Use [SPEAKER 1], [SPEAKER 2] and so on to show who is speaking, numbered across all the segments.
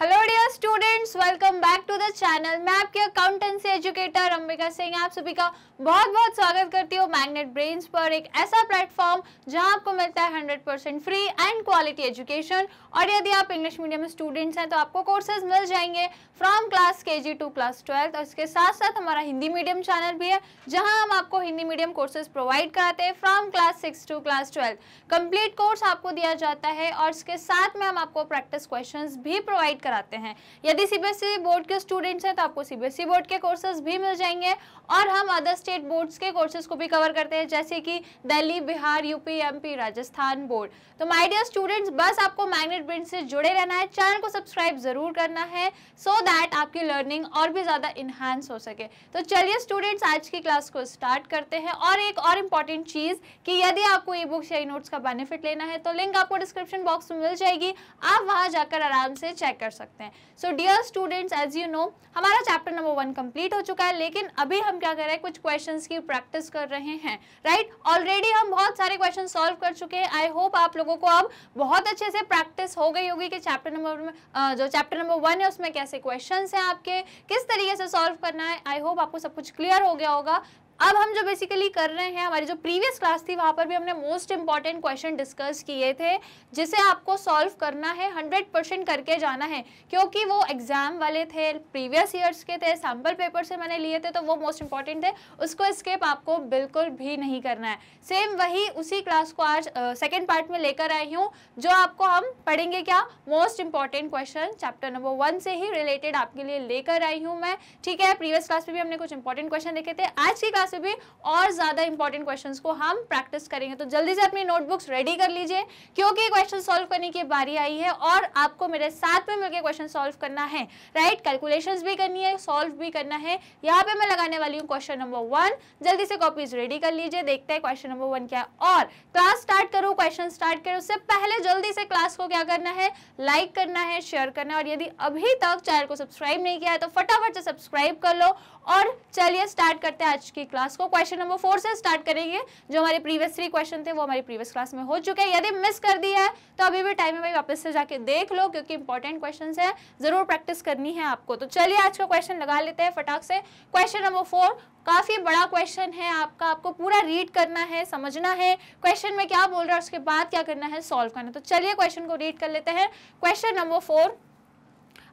[SPEAKER 1] Hello dear students welcome back to the channel मैं आपके accountancy educator Ambika Singh आप सभी का बहुत बहुत स्वागत करती हूँ मैग्नेट ब्रेन्स पर एक ऐसा प्लेटफॉर्म जहाँ आपको मिलता है 100 percent free and quality education और यदि आप इंग्लिश मीडियम स्टूडेंट्स हैं तो आपको कोर्सेज मिल जाएंगे फ्रॉम क्लास के जी टू क्लास ट्वेल्थ और इसके साथ साथ हमारा हिंदी मीडियम चैनल भी है जहाँ हम आपको हिंदी मीडियम कोर्सेज प्रोवाइड कराते हैं from class six to class twelfth complete course आपको दिया जाता है और इसके साथ में हम आपको प्रैक्टिस क्वेश्चन भी प्रोवाइड कराते हैं यदि सीबीएसई e बोर्ड के स्टूडेंट्स हैं तो आपको सीबीएसई e बोर्ड के कोर्सेज भी मिल जाएंगे और हम अदर स्टेट बोर्ड्स के कोर्सेज को भी कवर करते हैं जैसे कि Delhi Bihar UP MP Rajasthan board तो माय डियर स्टूडेंट्स बस आपको मैग्नेट ब्रेन से जुड़े रहना है चैनल को सब्सक्राइब ज़रूर करना है सो so दैट आपकी लर्निंग और भी ज़्यादा इन्हांस हो सके तो चलिए स्टूडेंट्स आज की क्लास को स्टार्ट करते हैं और एक और इम्पॉर्टेंट चीज़ कि यदि आपको ई बुक्स या ई नोट्स का बेनिफिट लेना है तो लिंक आपको डिस्क्रिप्शन बॉक्स में मिल जाएगी आप वहाँ जाकर आराम से चेक कर सकते हैं so dear students as you know हमारा चैप्टर नंबर वन कंप्लीट हो चुका है लेकिन अभी हम क्या कर रहे हैं कुछ क्वेश्चंस की प्रैक्टिस कर रहे हैं राइट right? ऑलरेडी हम बहुत सारे क्वेश्चन सॉल्व कर चुके हैं आई होप आप लोगों को अब बहुत अच्छे से प्रैक्टिस हो गई होगी कि चैप्टर नंबर में जो चैप्टर नंबर वन है उसमें कैसे क्वेश्चन हैं आपके किस तरीके से सॉल्व करना है आई होप आपको सब कुछ क्लियर हो गया होगा अब हम जो बेसिकली कर रहे हैं हमारी जो प्रीवियस क्लास थी वहां पर भी हमने मोस्ट इंपॉर्टेंट क्वेश्चन डिस्कस किए थे जिसे आपको सॉल्व करना है 100 परसेंट करके जाना है क्योंकि वो एग्जाम वाले थे प्रीवियस ईयर्स के थे सैम्पल पेपर से मैंने लिए थे तो वो मोस्ट इंपॉर्टेंट थे उसको स्केप आपको बिल्कुल भी नहीं करना है सेम वही उसी क्लास को आज सेकेंड uh, पार्ट में लेकर आई हूँ जो आपको हम पढ़ेंगे क्या most important question chapter number one से ही रिलेटेड आपके लिए लेकर आई हूँ मैं ठीक है प्रीवियस क्लास में भी हमने कुछ इंपॉर्टेंट क्वेश्चन देखे थे आज की क्लास से भी और ज़्यादा इंपॉर्टेंट क्वेश्चन को हम प्रैक्टिस करेंगे तो जल्दी से अपनी नोटबुक्स रेडी कर लीजिए क्योंकि क्वेश्चन सोल्व करने की बारी आई है और आपको मेरे साथ में मिलकर क्वेश्चन सोल्व करना है राइट कैलकुलेशन भी करनी है सोल्व भी करना है यहाँ पे मैं लगाने वाली हूँ क्वेश्चन नंबर वन जल्दी से कॉपीज रेडी कर लीजिए देखते हैं क्वेश्चन नंबर वन क्या और क्लास स्टार्ट करो क्वेश्चन स्टार्ट करो उससे पहले जल्दी से क्लास को क्या करना है लाइक करना है शेयर करना है और यदि अभी तक चैनल को सब्सक्राइब नहीं किया है तो फटाफट से सब्सक्राइब कर लो और चलिए स्टार्ट करते हैं आज की क्लास क्लास को क्वेश्चन नंबर फोर से स्टार्ट करेंगे जो हमारे प्रीवियस थ्री क्वेश्चन थे वो हमारी प्रीवियस क्लास में हो चुके हैं यदि मिस कर दिया है तो अभी भी टाइम है भाई वापस से जाके देख लो क्योंकि इंपॉर्टेंट क्वेश्चन है जरूर प्रैक्टिस करनी है आपको तो चलिए आज का क्वेश्चन लगा लेते हैं फटाक से क्वेश्चन नंबर फोर काफ़ी बड़ा क्वेश्चन है आपका आपको पूरा रीड करना है समझना है क्वेश्चन में क्या बोल रहा है उसके बाद क्या करना है सॉल्व करना तो चलिए क्वेश्चन को रीड कर लेते हैं क्वेश्चन नंबर फोर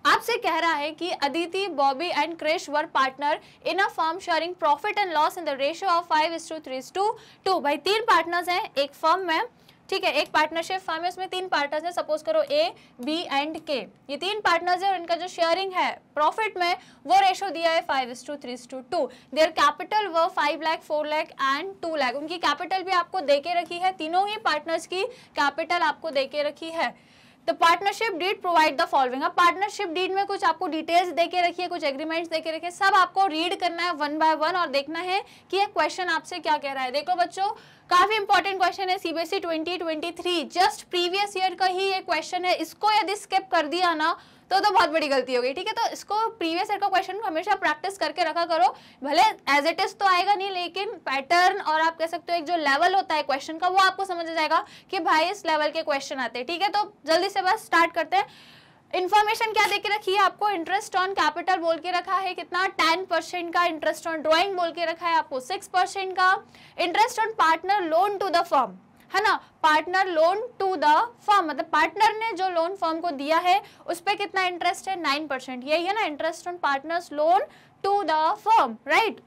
[SPEAKER 1] आपसे कह रहा है कि Aditi Bobby and Krish were partner in a firm sharing profit and loss in the ratio of five is to three to two भाई तीन पार्टनर्स हैं एक फर्म में ठीक है एक पार्टनरशिप फर्म है उसमें तीन पार्टनर्स हैं सपोज करो ए बी एंड के ये तीन पार्टनर्स हैं और इनका जो शेयरिंग है प्रॉफिट में वो रेशो दिया है five is to three to two their capital वो five lakh four lakh and two lakh उनकी कैपिटल भी आपको दे के रखी है तीनों ही पार्टनर्स की कैपिटल आपको दे के रखी है the partnership deed provide the following अब पार्टनरशिप डीड में कुछ आपको डिटेल्स देके रखिए कुछ एग्रीमेंट्स देके रखिए सब आपको रीड करना है वन बाय वन और देखना है कि ये क्वेश्चन आपसे क्या कह रहा है देखो बच्चों काफी इंपॉर्टेंट क्वेश्चन है सीबीएसई 2023 जस्ट प्रीवियस ईयर का ही ये क्वेश्चन है इसको यदि स्किप कर दिया ना तो तो बहुत बड़ी गलती हो गई ठीक है तो इसको प्रीवियस ईयर का क्वेश्चन हमेशा प्रैक्टिस करके रखा करो भले एज इट इज तो आएगा नहीं लेकिन पैटर्न और आप कह सकते हो एक जो लेवल होता है क्वेश्चन का वो आपको समझ जाएगा कि भाई इस लेवल के क्वेश्चन आते हैं ठीक है तो जल्दी से बस स्टार्ट करते हैं इन्फॉर्मेशन क्या देके रखी है आपको इंटरेस्ट ऑन कैपिटल बोल के रखा है कितना टेन परसेंट का इंटरेस्ट ऑन ड्राइंग बोल के रखा है आपको सिक्स परसेंट का interest on partner loan to the firm है ना partner loan to the firm मतलब पार्टनर ने जो लोन फर्म को दिया है उस पर कितना इंटरेस्ट है नाइन परसेंट यही है ना interest on partners loan to the firm right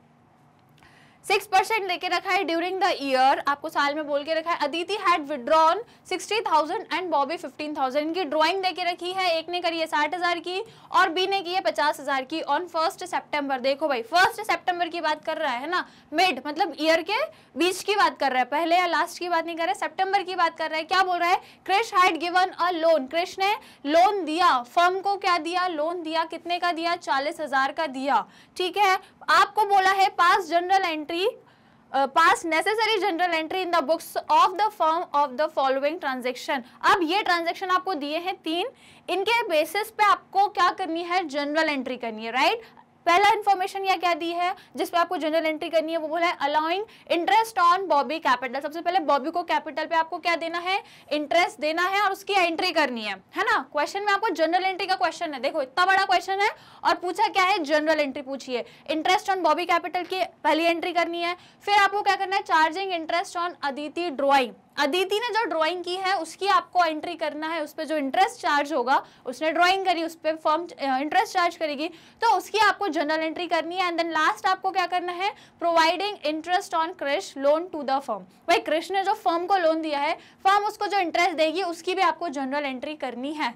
[SPEAKER 1] six percent लेके रखा है ड्यूरिंग द ईयर आपको साल में बोल के रखा है Aditi had withdrawn sixty thousand and Bobby fifteen thousand इनकी ड्रॉइंग देके रखी है एक ने करी है साठ हजार की और बी ने की है पचास हजार की ऑन फर्स्ट सेप्टेम्बर देखो भाई फर्स्ट सेप्टेम्बर की बात कर रहा है ना मिड मतलब ईयर के बीच की बात कर रहा है पहले या लास्ट की बात नहीं कर रहा है सेप्टेम्बर की बात कर रहा है क्या बोल रहा है Krish had given a loan Krish ने लोन दिया फर्म को क्या दिया लोन दिया कितने का दिया चालीस हजार का दिया ठीक है आपको बोला है pass general entry necessary Uh, pass necessary general entry in the books of the firm of the following transaction अब ये transaction आपको दिए हैं तीन इनके बेसिस पे आपको क्या करनी है जनरल एंट्री करनी है राइट right? पहला इन्फॉर्मेशन या क्या दी है जिसपे आपको जनरल एंट्री करनी है वो बोला है allowing interest on Bobby capital सबसे पहले बॉबी को कैपिटल पे आपको क्या देना है इंटरेस्ट देना है और उसकी एंट्री करनी है है ना क्वेश्चन में आपको जनरल एंट्री का क्वेश्चन है देखो इतना बड़ा क्वेश्चन है और पूछा क्या है जनरल एंट्री पूछिए इंटरेस्ट ऑन बॉबी कैपिटल की पहली एंट्री करनी है फिर आपको क्या करना है charging interest on Aditi drawing Aditi ने जो ड्राइंग की है उसकी आपको एंट्री करना है उस पर जो इंटरेस्ट चार्ज होगा उसने ड्राइंग करी उस पर फॉर्म इंटरेस्ट चार्ज करेगी तो उसकी आपको जनरल एंट्री करनी है एंड देन लास्ट आपको क्या करना है providing interest on Krish loan to the firm भाई क्रिश ने जो फर्म को लोन दिया है फर्म उसको जो इंटरेस्ट देगी उसकी भी आपको जनरल एंट्री करनी है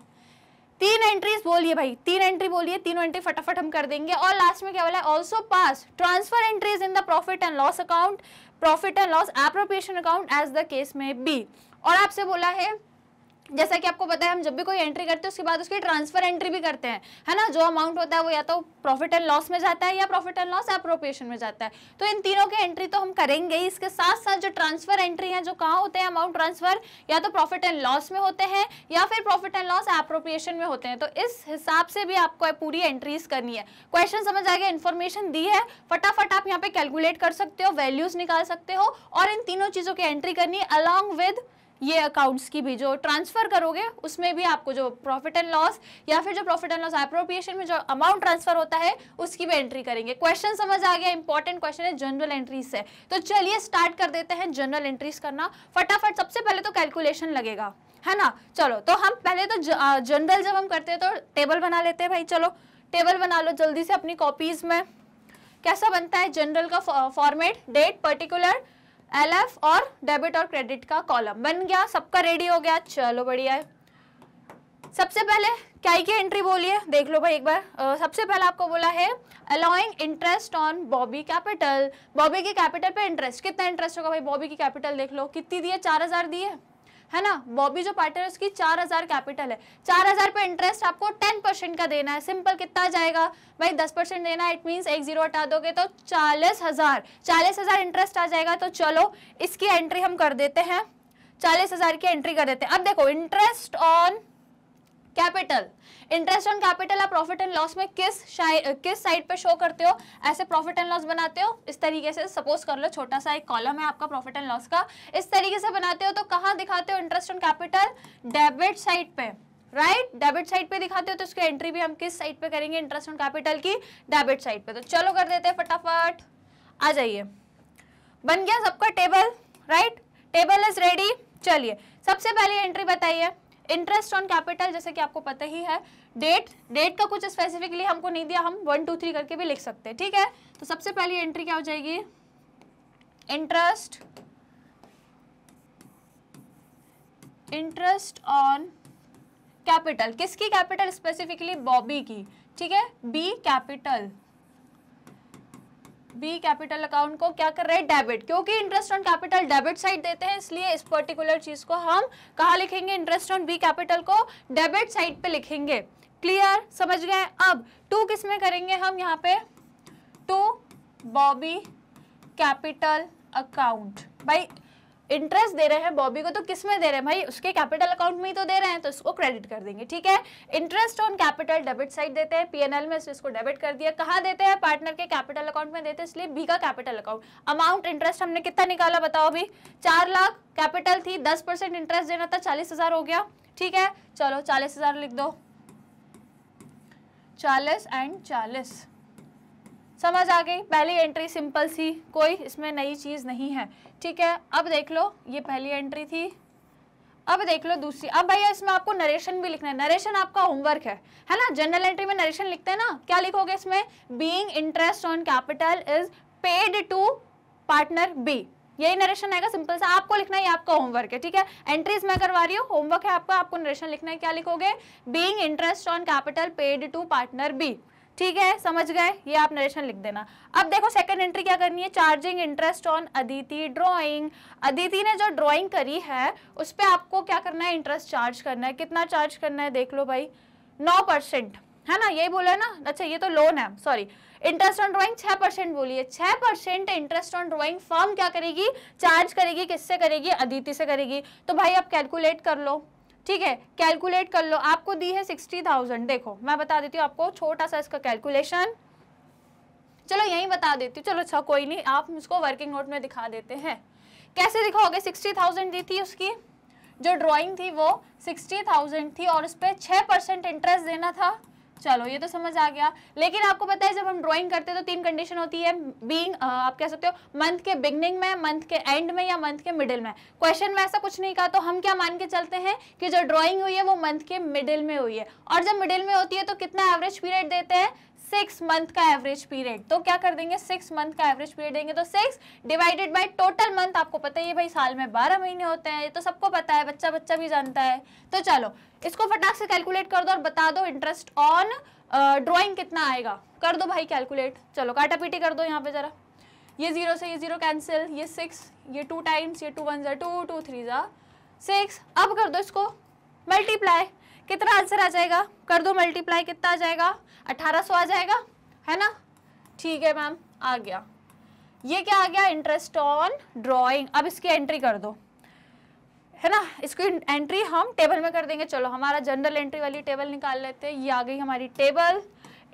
[SPEAKER 1] तीन एंट्रीज बोलिए भाई तीन एंट्री बोलिए तीनों एंट्री फटाफट हम कर देंगे और लास्ट में क्या बोला है also pass transfer entries in the profit and loss account profit and loss appropriation account as the case may be और आपसे बोला है जैसा कि आपको पता है हम जब भी कोई एंट्री करते हैं उसके बाद उसकी ट्रांसफर एंट्री भी करते हैं है ना जो अमाउंट होता है वो या तो प्रॉफिट एंड लॉस में जाता है या प्रॉफिट एंड लॉस अप्रोप्रिएशन में जाता है तो इन तीनों की एंट्री तो हम करेंगे ही इसके साथ साथ जो ट्रांसफर एंट्री है जो कहाँ होते हैं अमाउंट ट्रांसफर या तो प्रॉफिट एंड लॉस में होते हैं या फिर प्रॉफिट एंड लॉस अप्रोप्रिएशन में होते हैं तो इस हिसाब से भी आपको पूरी एंट्रीज करनी है क्वेश्चन समझ आ गया इन्फॉर्मेशन दी है फटाफट आप यहाँ पे कैलकुलेट कर सकते हो वैल्यूज निकाल सकते हो और इन तीनों चीज़ों की एंट्री करनी है अलॉन्ग विद ये अकाउंट्स की भी जो ट्रांसफ़र करोगे उसमें भी आपको जो प्रॉफिट एंड लॉस या फिर जो प्रॉफिट एंड लॉस अप्रोप्रिएशन में जो अमाउंट ट्रांसफ़र होता है उसकी भी एंट्री करेंगे क्वेश्चन समझ आ गया इंपॉर्टेंट क्वेश्चन है जनरल एंट्रीज से तो चलिए स्टार्ट कर देते हैं जनरल एंट्रीज करना फटाफट सबसे पहले तो कैलकुलेशन लगेगा है ना चलो तो हम पहले तो जनरल जब हम करते हैं तो टेबल बना लेते हैं भाई चलो टेबल बना लो जल्दी से अपनी कॉपीज़ में कैसा बनता है जनरल का फॉर्मेट डेट पर्टिकुलर एलएफ और डेबिट और क्रेडिट का कॉलम बन गया सबका रेडी हो गया चलो बढ़िया है सबसे पहले क्या की एंट्री बोलिए देख लो भाई एक बार आ, सबसे पहले आपको बोला है allowing interest on Bobby capital Bobby के कैपिटल पे इंटरेस्ट कितना इंटरेस्ट होगा भाई बॉबी की कैपिटल देख लो कितनी दिए चार हजार दिए है ना बॉबी जो पार्टनर उसकी चार हजार कैपिटल है चार हजार पे इंटरेस्ट आपको टेन परसेंट का देना है सिंपल कितना जाएगा भाई दस परसेंट देना है इट मीन्स एक जीरो हटा दोगे तो चालीस हजार चालीस हजार इंटरेस्ट आ जाएगा तो चलो इसकी एंट्री हम कर देते हैं चालीस हजार की एंट्री कर देते हैं अब देखो interest on capital interest on capital आप प्रॉफिट एंड लॉस में किस किस साइड पे शो करते हो ऐसे प्रॉफिट एंड लॉस बनाते हो इस तरीके से सपोज कर लो छोटा सा एक कॉलम है आपका प्रॉफिट एंड लॉस का इस तरीके से बनाते हो तो कहाँ दिखाते हो interest on capital debit side पे राइट डेबिट साइड पे दिखाते हो तो उसकी एंट्री भी हम किस साइड पे करेंगे इंटरेस्ट ऑन कैपिटल की डेबिट साइड पे तो चलो कर देते हैं फटाफट आ जाइए बन गया सबका table right table is ready चलिए सबसे पहले एंट्री बताइए इंटरेस्ट ऑन कैपिटल जैसे कि आपको पता ही है डेट डेट का कुछ स्पेसिफिकली हमको नहीं दिया हम वन टू थ्री करके भी लिख सकते हैं ठीक है तो सबसे पहली एंट्री क्या हो जाएगी इंटरेस्ट इंटरेस्ट ऑन कैपिटल किसकी कैपिटल स्पेसिफिकली बॉबी की ठीक है B capital B capital account को क्या कर रहे हैं डेबिट क्योंकि interest on capital debit side देते हैं इसलिए इस पर्टिकुलर चीज को हम कहा लिखेंगे इंटरेस्ट ऑन बी कैपिटल को डेबिट साइड पे लिखेंगे क्लियर समझ गए अब टू किस में करेंगे हम यहाँ पे टू बॉबी कैपिटल अकाउंट भाई इंटरेस्ट दे रहे हैं बॉबी को तो किस में दे रहे हैं भाई उसके कैपिटल अकाउंट में ही तो दे रहे हैं तो इसको क्रेडिट कर देंगे ठीक है interest on capital debit side देते हैं पीएनएल में इसको डेबिट कर दिया कहा देते हैं पार्टनर के कैपिटल अकाउंट में देते हैं इसलिए बी का कैपिटल अकाउंट अमाउंट इंटरेस्ट हमने कितना निकाला बताओ अभी चार लाख कैपिटल थी दस इंटरेस्ट देना था चालीस हो गया ठीक है चलो चालीस लिख दो चालीस एंड चालीस समझ आ गई पहली एंट्री सिंपल सी कोई इसमें नई चीज़ नहीं है ठीक है अब देख लो ये पहली एंट्री थी अब देख लो दूसरी अब भैया इसमें आपको नरेशन भी लिखना है नरेशन आपका होमवर्क है है ना जनरल एंट्री में नरेशन लिखते हैं ना क्या लिखोगे इसमें being interest on capital is paid to partner B यही नरेशन आएगा सिंपल सा आपको लिखना है आपका होमवर्क है ठीक है एंट्रीज मैं करवा रही हूँ होमवर्क है आपका आपको नरेशन लिखना है क्या लिखोगे being interest on capital paid to partner B ठीक है समझ गए ये आप नरेशन लिख देना अब देखो सेकंड एंट्री क्या करनी है charging interest on Aditi drawing Aditi ने जो ड्राइंग करी है उस पर आपको क्या करना है इंटरेस्ट चार्ज करना है कितना चार्ज करना है देख लो भाई नौ परसेंट है ना यही बोला ना अच्छा ये तो लोन है सॉरी इंटरेस्ट ऑन ड्राइंग छह परसेंट बोलिए छह percent interest on drawing firm क्या करेगी चार्ज करेगी किससे करेगी अदिति से करेगी तो भाई आप कैलकुलेट कर लो ठीक है कैलकुलेट कर लो आपको दी है सिक्सटी थाउजेंड देखो मैं बता देती हूँ आपको छोटा सा इसका कैलकुलेशन चलो यही बता देती हूँ चलो अच्छा कोई नहीं आप उसको वर्किंग नोट में दिखा देते हैं कैसे दिखाओगे सिक्सटी थाउजेंड दी थी उसकी जो ड्राइंग थी वो सिक्सटी थाउजेंड थी और उस पर छः परसेंट इंटरेस्ट देना था चलो ये तो समझ आ गया लेकिन आपको पता है जब हम ड्राइंग करते हैं तो तीन कंडीशन होती है बीइंग आप कह सकते हो मंथ के बिगनिंग में मंथ के एंड में या मंथ के मिडिल में क्वेश्चन में ऐसा कुछ नहीं कहा तो हम क्या मान के चलते हैं कि जो ड्राइंग हुई है वो मंथ के मिडिल में हुई है और जब मिडिल में होती है तो कितना एवरेज पीरियड देते हैं सिक्स मंथ का एवरेज पीरियड तो क्या कर देंगे सिक्स मंथ का एवरेज पीरियड देंगे तो six divided by total month आपको पता ही भाई साल में बारह महीने होते हैं ये तो सबको पता है बच्चा बच्चा भी जानता है तो चलो इसको फटाक से कैलकुलेट कर दो और बता दो इंटरेस्ट ऑन ड्रॉइंग कितना आएगा कर दो भाई कैलकुलेट चलो काटा पीटी कर दो यहाँ पे ज़रा ये जीरो से ये जीरो कैंसिल ये सिक्स ये टू टाइम्स ये टू वन जो टू टू थ्री जो सिक्स अब कर दो इसको मल्टीप्लाई कितना आंसर आ जाएगा कर दो मल्टीप्लाई कितना आ जाएगा 1800 आ जाएगा है ना ठीक है मैम आ गया ये क्या आ गया इंटरेस्ट ऑन ड्राइंग अब इसकी एंट्री कर दो है ना इसकी एंट्री हम टेबल में कर देंगे चलो हमारा जनरल एंट्री वाली टेबल निकाल लेते हैं ये आ गई हमारी टेबल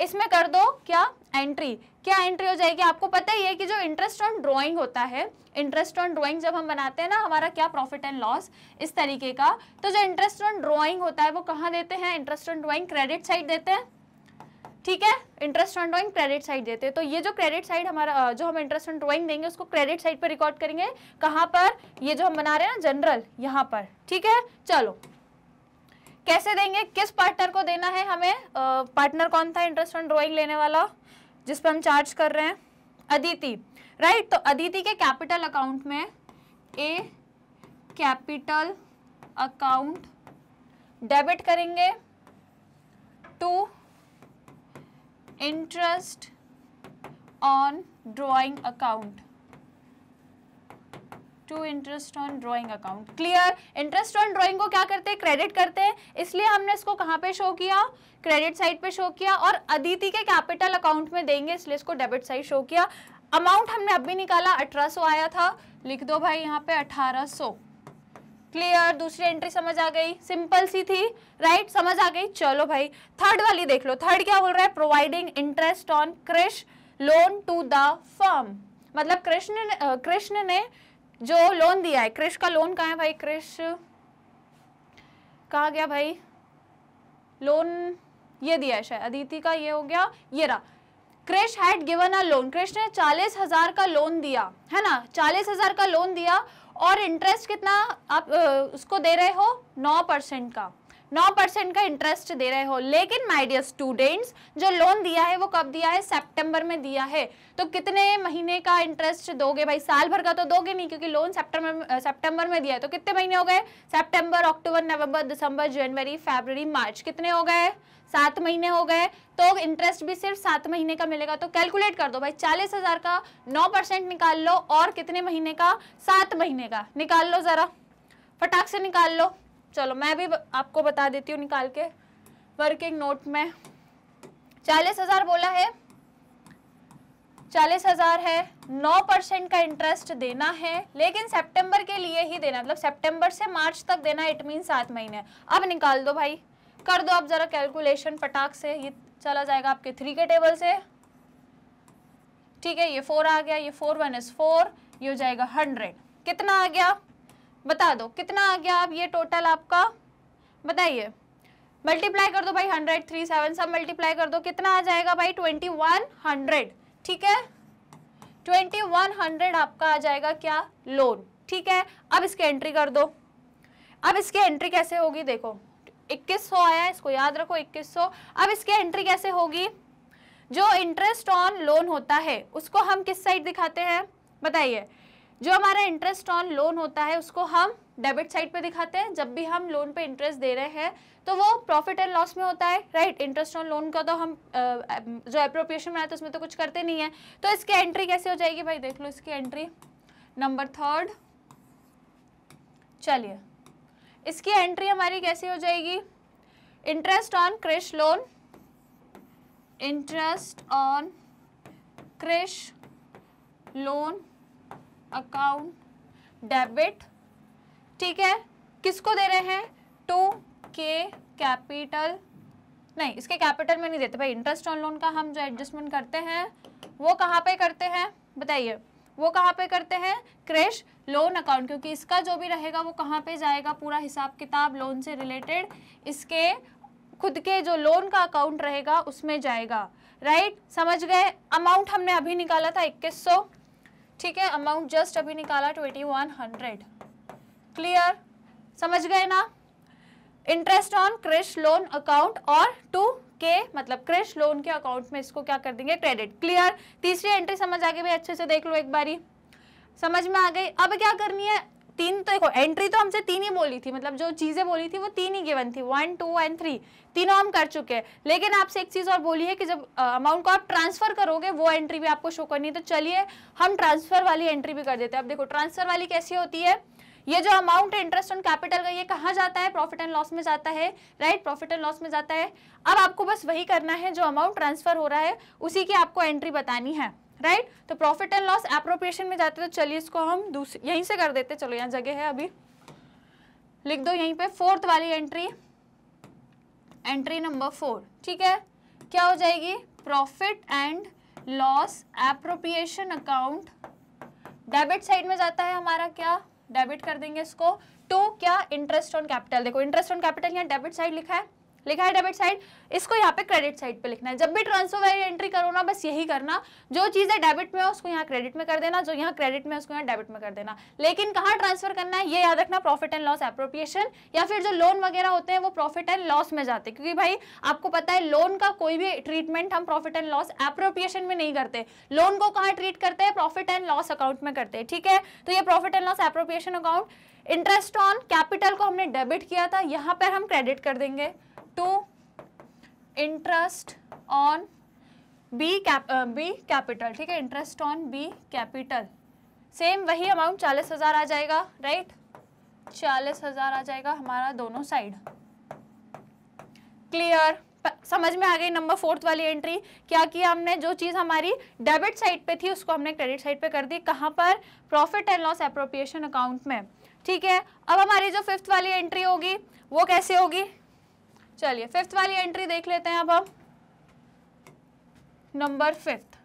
[SPEAKER 1] इसमें कर दो क्या एंट्री क्या एंट्री हो जाएगी आपको पता ही है कि जो इंटरेस्ट ऑन ड्राइंग होता है इंटरेस्ट ऑन ड्राइंग जब हम बनाते हैं ना हमारा क्या प्रॉफिट एंड लॉस इस तरीके का तो जो इंटरेस्ट ऑन ड्राइंग होता है वो कहाँ देते हैं interest on drawing credit side देते हैं ठीक है interest on drawing credit side देते हैं तो ये जो क्रेडिट साइड हमारा जो हम इंटरेस्ट ऑन ड्राइंग देंगे उसको क्रेडिट साइड पर रिकॉर्ड करेंगे कहाँ पर ये जो हम बना रहे हैं ना जनरल यहाँ पर ठीक है चलो कैसे देंगे किस पार्टनर को देना है हमें पार्टनर कौन था इंटरेस्ट ऑन ड्रॉइंग लेने वाला जिस पर हम चार्ज कर रहे हैं अदिति राइट तो अदिति के कैपिटल अकाउंट में ए कैपिटल अकाउंट डेबिट करेंगे to interest on drawing account to interest on drawing account clear interest on drawing को क्या करते हैं क्रेडिट करते हैं इसलिए हमने इसको कहाँ पे शो किया क्रेडिट साइड पे शो किया और अदिति के कैपिटल अकाउंट में देंगे इसलिए इसको डेबिट साइड शो किया अमाउंट हमने अभी निकाला अठारह आया था लिख दो भाई यहाँ पे अठारह क्लियर दूसरी एंट्री समझ आ गई सिंपल सी थी राइट right? समझ आ गई चलो भाई थर्ड वाली देख लो थर्ड क्या बोल रहा है providing interest on Krish loan to the firm मतलब कृष्ण कृष्ण ने जो लोन दिया है क्रिश का लोन कहाँ है भाई क्रिश कहा गया भाई लोन ये दिया है शायद अदिति का ये हो गया ये रहा Krish had given a loan Krish ने चालीस हजार का लोन दिया है ना चालीस हजार का लोन दिया और इंटरेस्ट कितना आप उसको दे रहे हो नौ परसेंट का नौ परसेंट का इंटरेस्ट दे रहे हो लेकिन माय डियर स्टूडेंट्स जो लोन दिया है वो कब दिया है सितंबर में दिया है तो कितने महीने का इंटरेस्ट दोगे भाई साल भर का तो दोगे नहीं क्योंकि लोन सितंबर सितंबर में दिया है तो कितने महीने हो गए सितंबर अक्टूबर नवंबर दिसंबर जनवरी फेबररी मार्च कितने हो गए सात महीने हो गए तो इंटरेस्ट भी सिर्फ सात महीने का मिलेगा तो कैलकुलेट कर दो भाई चालीस हज़ार का नौ परसेंट निकाल लो और कितने महीने का सात महीने का निकाल लो ज़रा फटाक से निकाल लो चलो मैं भी आपको बता देती हूँ निकाल के वर्किंग नोट में चालीस हजार बोला है चालीस हजार है नौ परसेंट का इंटरेस्ट देना है लेकिन सितंबर के लिए ही देना मतलब सितंबर से मार्च तक देना इट मीन सात महीने अब निकाल दो भाई कर दो आप ज़रा कैलकुलेशन पटाख से ये चला जाएगा आपके थ्री के टेबल से ठीक है ये फोर आ गया ये फोर वन इज फोर ये हो जाएगा हंड्रेड कितना आ गया बता दो कितना आ गया अब ये टोटल आपका बताइए मल्टीप्लाई कर दो भाई हंड्रेड थ्री सेवन सब मल्टीप्लाई कर दो कितना आ जाएगा भाई ट्वेंटी वन हंड्रेड ठीक है ट्वेंटी वन हंड्रेड आपका आ जाएगा क्या लोन ठीक है अब इसकी एंट्री कर दो अब इसकी एंट्री कैसे होगी देखो इक्कीस सौ आया इसको याद रखो इक्कीस सौ अब इसकी एंट्री कैसे होगी जो इंटरेस्ट ऑन लोन होता है उसको हम किस साइड दिखाते हैं बताइए जो हमारा इंटरेस्ट ऑन लोन होता है उसको हम डेबिट साइड पे दिखाते हैं जब भी हम लोन पे इंटरेस्ट दे रहे हैं तो वो प्रॉफिट एंड लॉस में होता है राइट इंटरेस्ट ऑन लोन का तो हम जो अप्रोप्रिएशन में आया तो उसमें तो कुछ करते नहीं है तो इसकी एंट्री कैसे हो जाएगी भाई देख लो इसकी एंट्री नंबर थर्ड चलिए इसकी एंट्री हमारी कैसी हो जाएगी interest on Krish loan interest on Krish loan account debit ठीक है किसको दे रहे हैं टू के कैपिटल नहीं इसके कैपिटल में नहीं देते भाई इंटरेस्ट ऑन लोन का हम जो एडजस्टमेंट करते हैं वो कहाँ पे करते हैं बताइए वो कहाँ पे करते हैं क्रेश लोन अकाउंट क्योंकि इसका जो भी रहेगा वो कहाँ पे जाएगा पूरा हिसाब किताब लोन से रिलेटेड इसके खुद के जो लोन का अकाउंट रहेगा उसमें जाएगा राइट समझ गए अमाउंट हमने अभी निकाला था इक्कीस सौ ठीक है अमाउंट जस्ट अभी निकाला ट्वेंटी वन हंड्रेड क्लियर समझ गए ना interest on Krish loan account और टू मतलब के मतलब क्रिश लोन के अकाउंट में इसको क्या कर देंगे क्रेडिट क्लियर तीसरी एंट्री समझ आ गई भाई अच्छे से देख लो एक बारी समझ में आ गई अब क्या करनी है तीन तो देखो एंट्री तो हमसे तीन ही बोली थी मतलब जो चीज़ें बोली थी वो तीन ही गिवन थी वन टू एंड थ्री तीनों हम कर चुके हैं लेकिन आपसे एक चीज़ और बोली है कि जब अमाउंट को आप ट्रांसफर करोगे वो एंट्री भी आपको शो करनी है तो चलिए हम ट्रांसफर वाली एंट्री भी कर देते हैं अब देखो ट्रांसफर वाली कैसी होती है ये जो अमाउंट है इंटरेस्ट ऑन कैपिटल का ये कहाँ जाता है प्रॉफिट एंड लॉस में जाता है राइट प्रॉफिट एंड लॉस में जाता है अब आपको बस वही करना है जो अमाउंट ट्रांसफर हो रहा है उसी की आपको एंट्री बतानी है राइट तो प्रॉफिट एंड लॉस अप्रोप्रिएशन में जाते तो चलिए इसको हम यहीं से कर देते चलो यहाँ जगह है अभी लिख दो यहीं पे फोर्थ वाली एंट्री एंट्री नंबर फोर ठीक है क्या हो जाएगी profit and loss appropriation account debit side में जाता है हमारा क्या डेबिट कर देंगे इसको टू तो क्या इंटरेस्ट ऑन कैपिटल देखो इंटरेस्ट ऑन कैपिटल यहाँ डेबिट साइड लिखा है लिखा है डेबिट साइड इसको यहाँ पे क्रेडिट साइड पे लिखना है जब भी ट्रांसफर वाली एंट्री करो ना बस यही करना जो चीज़ है डेबिट में उसको यहाँ क्रेडिट में कर देना जो यहाँ क्रेडिट में उसको यहाँ डेबिट में कर देना लेकिन कहाँ ट्रांसफर करना है ये याद रखना प्रॉफिट एंड लॉस अप्रोप्रिएशन या फिर जो लोन वगैरह होते हैं वो प्रॉफिट एंड लॉस में जाते क्योंकि भाई आपको पता है लोन का कोई भी ट्रीटमेंट हम प्रॉफिट एंड लॉस अप्रोप्रिएशन में नहीं करते लोन को कहाँ ट्रीट करते हैं प्रॉफिट एंड लॉस अकाउंट में करते हैं ठीक है तो ये profit and loss appropriation account interest on capital को हमने डेबिट किया था यहाँ पर हम क्रेडिट कर देंगे to interest on B cap B capital ठीक है interest on B capital same वही अमाउंट चालीस हज़ार आ जाएगा राइट चालीस हज़ार आ जाएगा हमारा दोनों साइड क्लियर समझ में आ गई नंबर फोर्थ वाली एंट्री क्या किया हमने जो चीज़ हमारी डेबिट साइड पे थी उसको हमने क्रेडिट साइड पे कर दी कहां पर profit and loss appropriation account में ठीक है अब हमारी जो फिफ्थ वाली एंट्री होगी वो कैसे होगी चलिए फिफ्थ वाली एंट्री देख लेते हैं अब हम नंबर फिफ्थ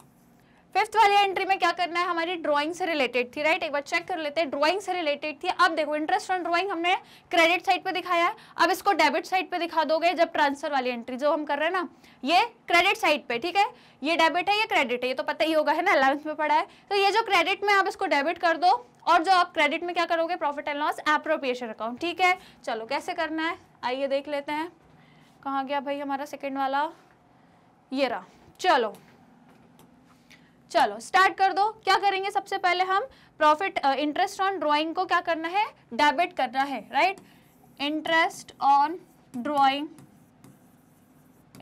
[SPEAKER 1] फिफ्थ वाली एंट्री में क्या करना है हमारी ड्राइंग से रिलेटेड थी राइट एक बार चेक कर लेते हैं ड्राइंग से रिलेटेड थी अब देखो इंटरेस्ट ऑन ड्राइंग हमने क्रेडिट साइड पे दिखाया है अब इसको डेबिट साइड पे दिखा दोगे जब ट्रांसफर वाली एंट्री जो हम कर रहे हैं ना ये क्रेडिट साइड पे ठीक है ये डेबिट है ये क्रेडिट है ये तो पता ही होगा है ना अलेवंथ में पढ़ा है तो ये जो क्रेडिट में आप इसको डेबिट कर दो और जो आप क्रेडिट में क्या करोगे profit and loss appropriation account ठीक है चलो कैसे करना है आइए देख लेते हैं कहाँ गया भाई हमारा सेकेंड वाला ये रहा चलो चलो स्टार्ट कर दो क्या करेंगे सबसे पहले हम प्रॉफिट इंटरेस्ट ऑन ड्राइंग को क्या करना है डेबिट करना है right interest on drawing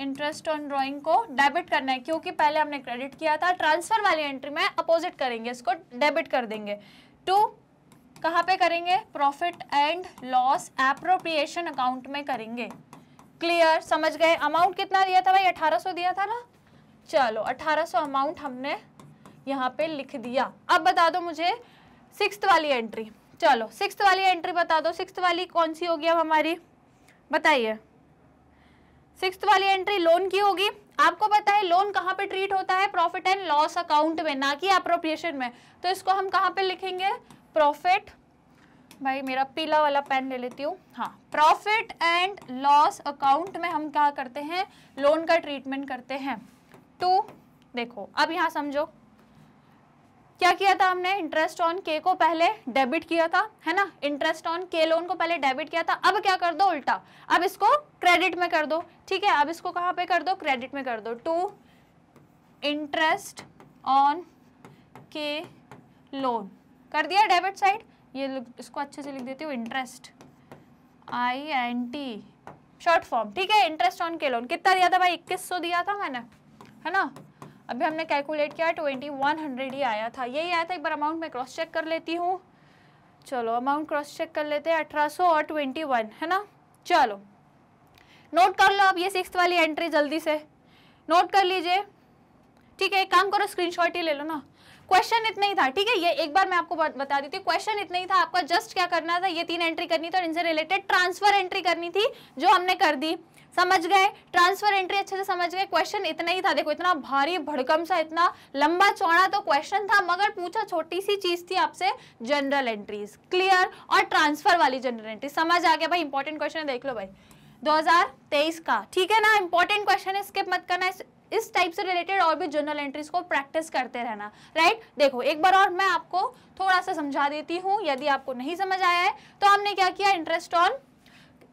[SPEAKER 1] interest on drawing को डेबिट करना है क्योंकि पहले हमने क्रेडिट किया था ट्रांसफर वाली एंट्री में अपोजिट करेंगे इसको डेबिट कर देंगे टू कहाँ पे करेंगे profit and loss appropriation account में करेंगे क्लियर समझ गए अमाउंट कितना दिया था भाई 1800 दिया था ना चलो 1800 अमाउंट हमने यहाँ पे लिख दिया अब बता दो मुझे सिक्स वाली एंट्री चलो सिक्स वाली एंट्री बता दो सिक्स वाली कौन सी होगी अब हमारी बताइए सिक्स वाली एंट्री लोन की होगी आपको पता है लोन कहाँ पे ट्रीट होता है प्रॉफिट एंड लॉस अकाउंट में ना कि अप्रोप्रिएशन में तो इसको हम कहाँ पे लिखेंगे प्रॉफिट भाई मेरा पीला वाला पेन ले लेती हूँ हाँ प्रॉफिट एंड लॉस अकाउंट में हम क्या करते हैं लोन का ट्रीटमेंट करते हैं टू देखो अब यहाँ समझो क्या किया था हमने इंटरेस्ट ऑन के को पहले डेबिट किया था है ना इंटरेस्ट ऑन के लोन को पहले डेबिट किया था अब क्या कर दो उल्टा अब इसको क्रेडिट में कर दो ठीक है अब इसको कहाँ पे कर दो क्रेडिट में कर दो टू इंटरेस्ट ऑन के लोन कर दिया डेबिट साइड ये इसको अच्छे से लिख देती हूँ interest I N T short form ठीक है इंटरेस्ट ऑन के लोन कितना दिया था भाई इक्कीस सौ दिया था मैंने है ना अभी हमने कैलकुलेट किया ट्वेंटी वन हंड्रेड ही आया था यही आया था एक बार अमाउंट मैं क्रॉस चेक कर लेती हूँ चलो अमाउंट क्रॉस चेक कर लेते हैं अठारह सौ और ट्वेंटी वन है ना चलो नोट कर लो आप ये सिक्स वाली एंट्री जल्दी से नोट कर लीजिए ठीक है एक काम करो शॉट ही ले लो ना क्वेश्चन इतना ही था ठीक है ये एक बार मैं आपको बता देती हूँ क्वेश्चन इतना ही था आपका जस्ट क्या करना था ये तीन एंट्री करनी थी और इनसे रिलेटेड ट्रांसफर एंट्री करनी थी जो हमने कर दी समझ गए ट्रांसफर एंट्री अच्छे से समझ गए क्वेश्चन इतना ही था देखो इतना भारी भड़कम सा इतना लंबा चौड़ा तो क्वेश्चन था मगर पूछा छोटी सी चीज थी आपसे जनरल एंट्रीज क्लियर और ट्रांसफर वाली जनरल एंट्री समझ आ गया भाई इंपॉर्टेंट क्वेश्चन देख लो भाई 2023 का ठीक है ना इंपॉर्टेंट क्वेश्चन है स्किप मत करना इस टाइप से रिलेटेड और भी जर्नल एंट्रीज को प्रैक्टिस करते रहना राइट देखो एक बार और मैं आपको थोड़ा सा समझा देती हूँ यदि आपको नहीं समझ आया है तो हमने क्या किया इंटरेस्ट ऑन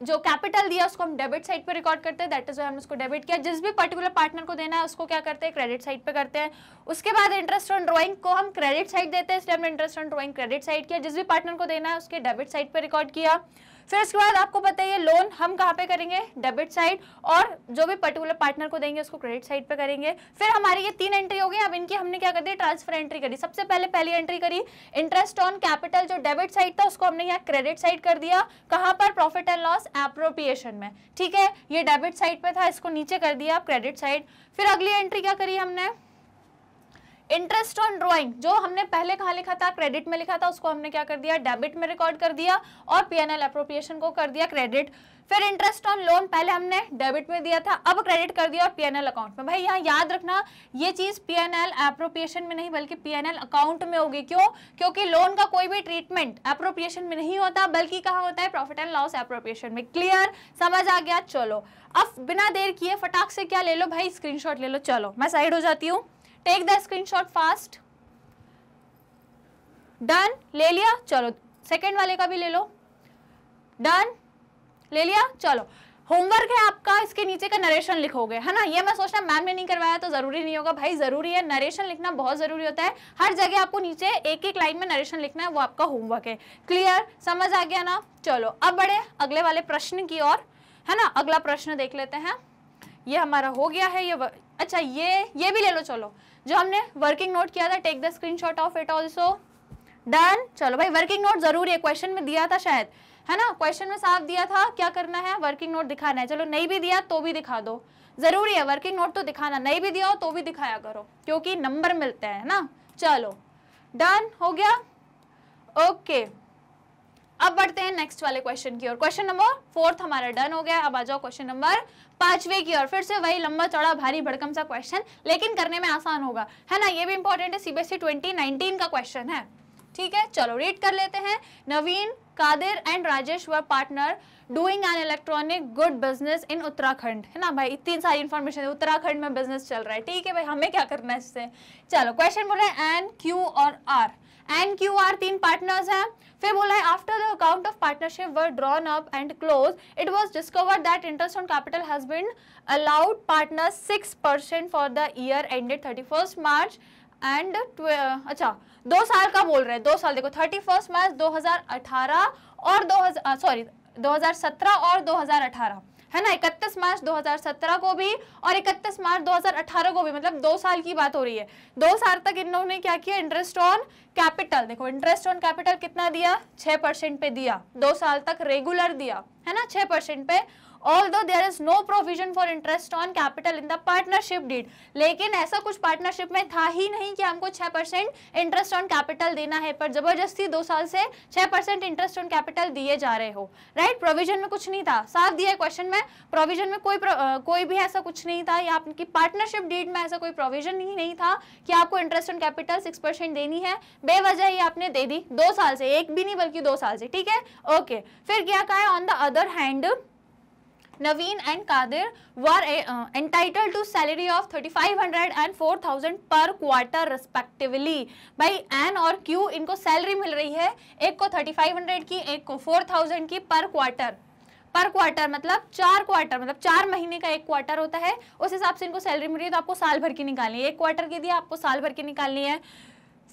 [SPEAKER 1] जो कैपिटल दिया उसको हम डेबिट साइड पे रिकॉर्ड करते हैं दैट इज हमने उसको डेबिट किया जिस भी पर्टिकुलर पार्टनर को देना है उसको क्या करते हैं क्रेडिट साइड पे करते हैं उसके बाद इंटरेस्ट ऑन ड्राइंग को हम क्रेडिट साइड देते हैं इसलिए हमने interest on drawing credit side किया जिस भी पार्टनर को देना है उसके डेबिट साइड पे रिकॉर्ड किया फिर उसके बाद आपको पता है ये लोन हम कहाँ पे करेंगे डेबिट साइड और जो भी पर्टिकुलर पार्टनर को देंगे उसको क्रेडिट साइड पे करेंगे फिर हमारी ये तीन एंट्री हो गई अब इनकी हमने क्या कर दी ट्रांसफर एंट्री करी सबसे पहले पहली एंट्री करी इंटरेस्ट ऑन कैपिटल जो डेबिट साइड था उसको हमने यहाँ क्रेडिट साइड कर दिया कहाँ पर प्रॉफिट एंड लॉस एप्रोप्रिएशन में ठीक है ये डेबिट साइड पर था इसको नीचे कर दिया आप क्रेडिट साइड फिर अगली एंट्री क्या करी हमने इंटरेस्ट ऑन ड्रॉइंग जो हमने पहले कहा लिखा था क्रेडिट में लिखा था उसको हमने क्या कर दिया डेबिट में रिकॉर्ड कर दिया और पीएनएल अप्रोप्रिएशन को कर दिया क्रेडिट फिर इंटरेस्ट ऑन लोन पहले हमने डेबिट में दिया था अब क्रेडिट कर दिया और पीएनएल अकाउंट में भाई यहाँ याद रखना ये चीज़ पीएनएल एप्रोप्रिएशन में नहीं बल्कि पीएनएल अकाउंट में होगी क्यों क्योंकि लोन का कोई भी ट्रीटमेंट अप्रोप्रिएशन में नहीं होता बल्कि कहा होता है प्रॉफिट एंड लॉस एप्रोप्रिएशन में क्लियर समझ आ गया चलो अब बिना देर किए फटाक से क्या ले लो भाई स्क्रीनशॉट ले लो चलो मैं साइड हो जाती हूँ take the screenshot fast done ले लिया चलो सेकेंड वाले का भी ले लो डन ले लिया चलो होमवर्क है आपका इसके नीचे का नरेशन लिखोगे है ना ये मैं सोचना मैम ने नहीं करवाया तो जरूरी नहीं होगा भाई जरूरी है नरेशन लिखना बहुत जरूरी होता है हर जगह आपको नीचे एक एक लाइन में नरेशन लिखना है वो आपका होमवर्क है क्लियर समझ आ गया ना चलो अब बढ़े अगले वाले प्रश्न की ओर है ना अगला प्रश्न देख लेते हैं ये हमारा हो गया है ये अच्छा ये ये भी ले लो चलो जो हमने वर्किंग नोट किया था take the screenshot of it also done चलो भाई वर्किंग नोट जरूर है क्वेश्चन में दिया था शायद है ना क्वेश्चन में साफ दिया था क्या करना है वर्किंग नोट दिखाना है चलो नहीं भी दिया तो भी दिखा दो जरूरी है वर्किंग नोट तो दिखाना नहीं भी दिया हो तो भी दिखाया करो क्योंकि नंबर मिलते हैं ना चलो डन हो गया ओके okay. अब बढ़ते हैं नेक्स्ट वाले क्वेश्चन की ओर क्वेश्चन नंबर फोर्थ हमारा डन हो गया अब आ जाओ क्वेश्चन नंबर पांचवे की ओर फिर से वही लंबा चौड़ा भारी भड़कम सा क्वेश्चन लेकिन करने में आसान होगा है ना ये भी इंपॉर्टेंट है सीबीएसई ट्वेंटी e का क्वेश्चन है ठीक है चलो रीड कर लेते हैं नवीन Qadir and Rajesh were partner doing an electronic good business in Uttarakhand है ना भाई इतनी सारी इन्फॉर्मेशन है उत्तराखंड में बिजनेस चल रहा है ठीक है भाई हमें क्या करना है इससे चलो क्वेश्चन बोल रहे हैं एन क्यू और आर एन क्यू आर तीन पार्टनर्स हैं फिर बोला है after the account of partnership were drawn up and close it was discovered that interest on capital has been allowed partner six percent for the year ended thirty first March and अच्छा दो साल का बोल रहे हैं दो साल देखो थर्टी फर्स्ट मार्च दो हजार अठारह और दो हजार सॉरी दो हजार सत्रह और दो हजार अठारह है ना इकतीस मार्च 2017 को भी और इकतीस मार्च 2018 को भी मतलब दो साल की बात हो रही है दो साल तक इन्होंने क्या किया इंटरेस्ट ऑन कैपिटल देखो इंटरेस्ट ऑन कैपिटल कितना दिया छह परसेंट पे दिया दो साल तक रेगुलर दिया है ना छह परसेंट पे although there is no provision for interest on capital in the partnership deed लेकिन ऐसा कुछ पार्टनरशिप में था ही नहीं कि हमको 6 परसेंट इंटरेस्ट ऑन कैपिटल देना है पर जबरदस्ती दो साल से 6 परसेंट इंटरेस्ट ऑन कैपिटल दिए जा रहे हो राइट प्रोविजन में कुछ नहीं था साफ दिया क्वेश्चन में प्रोविजन में कोई प्र, कोई भी ऐसा कुछ नहीं था या आपकी पार्टनरशिप डीड में ऐसा कोई प्रोविजन ही नहीं था कि आपको interest on capital six percent देनी है बेवजह ही आपने दे दी दो साल से एक भी नहीं बल्कि दो साल से ठीक है ओके फिर क्या कहा on the other hand Naveen and Kadir were uh, entitled to salary of 3500 and 4000 पर क्वार्टर रिस्पेक्टिवली भाई एन और क्यू इनको सैलरी मिल रही है एक को 3500 की एक को 4000 की पर क्वार्टर पर क्वार्टर मतलब चार क्वार्टर मतलब चार महीने का एक क्वार्टर होता है उस हिसाब से इनको सैलरी मिल रही है तो आपको साल भर की निकालनी है एक क्वार्टर की दिया आपको साल भर की निकालनी है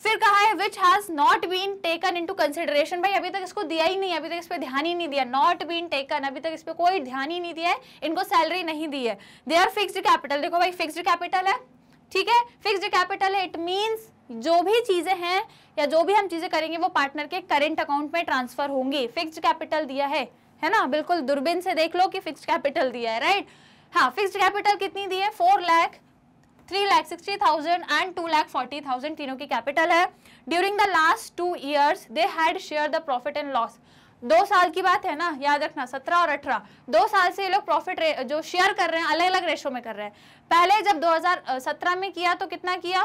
[SPEAKER 1] फिर कहा है which has not been taken into consideration भाई अभी तक इसको दिया ही नहीं अभी तक इस पर ध्यान ही नहीं दिया नॉट बीन टेकन अभी तक इस पर कोई ध्यान ही नहीं दिया है इनको सैलरी नहीं दी है दे आर फिक्सड कैपिटल देखो भाई फिक्सड कैपिटल है ठीक है फिक्सड कैपिटल है इट मीन्स जो भी चीज़ें हैं या जो भी हम चीज़ें करेंगे वो पार्टनर के करेंट अकाउंट में ट्रांसफर होंगी फिक्सड कैपिटल दिया है है ना बिल्कुल दूरबीन से देख लो कि फिक्सड कैपिटल दिया है राइट हाँ फिक्सड कैपिटल कितनी दी है four lakh three lakh sixty thousand and two lakh forty thousand तीनों की कैपिटल है during the last two years they had share the profit and loss दो साल की बात है ना याद रखना सत्रह और अठारह दो साल से ये लोग प्रॉफिट जो शेयर कर रहे हैं अलग अलग रेशो में कर रहे हैं पहले जब दो सत्रह में किया तो कितना किया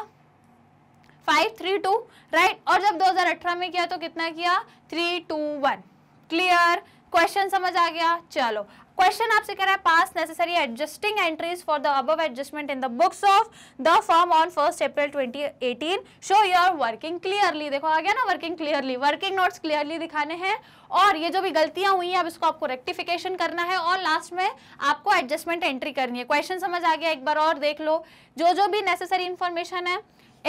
[SPEAKER 1] फाइव थ्री टू राइट और जब दो हजार अठारह में किया तो कितना किया three two one clear question समझ आ गया चलो क्वेश्चन आपसे कह रहा है pass necessary adjusting entries for the above adjustment in the books of the firm on first April 2018 show your working clearly देखो आ गया ना working clearly working notes clearly दिखाने हैं और ये जो भी गलतियां हुई हैं अब इसको आपको रेक्टिफिकेशन करना है और लास्ट में आपको एडजस्टमेंट एंट्री करनी है क्वेश्चन समझ आ गया एक बार और देख लो जो जो भी नेसेसरी इन्फॉर्मेशन है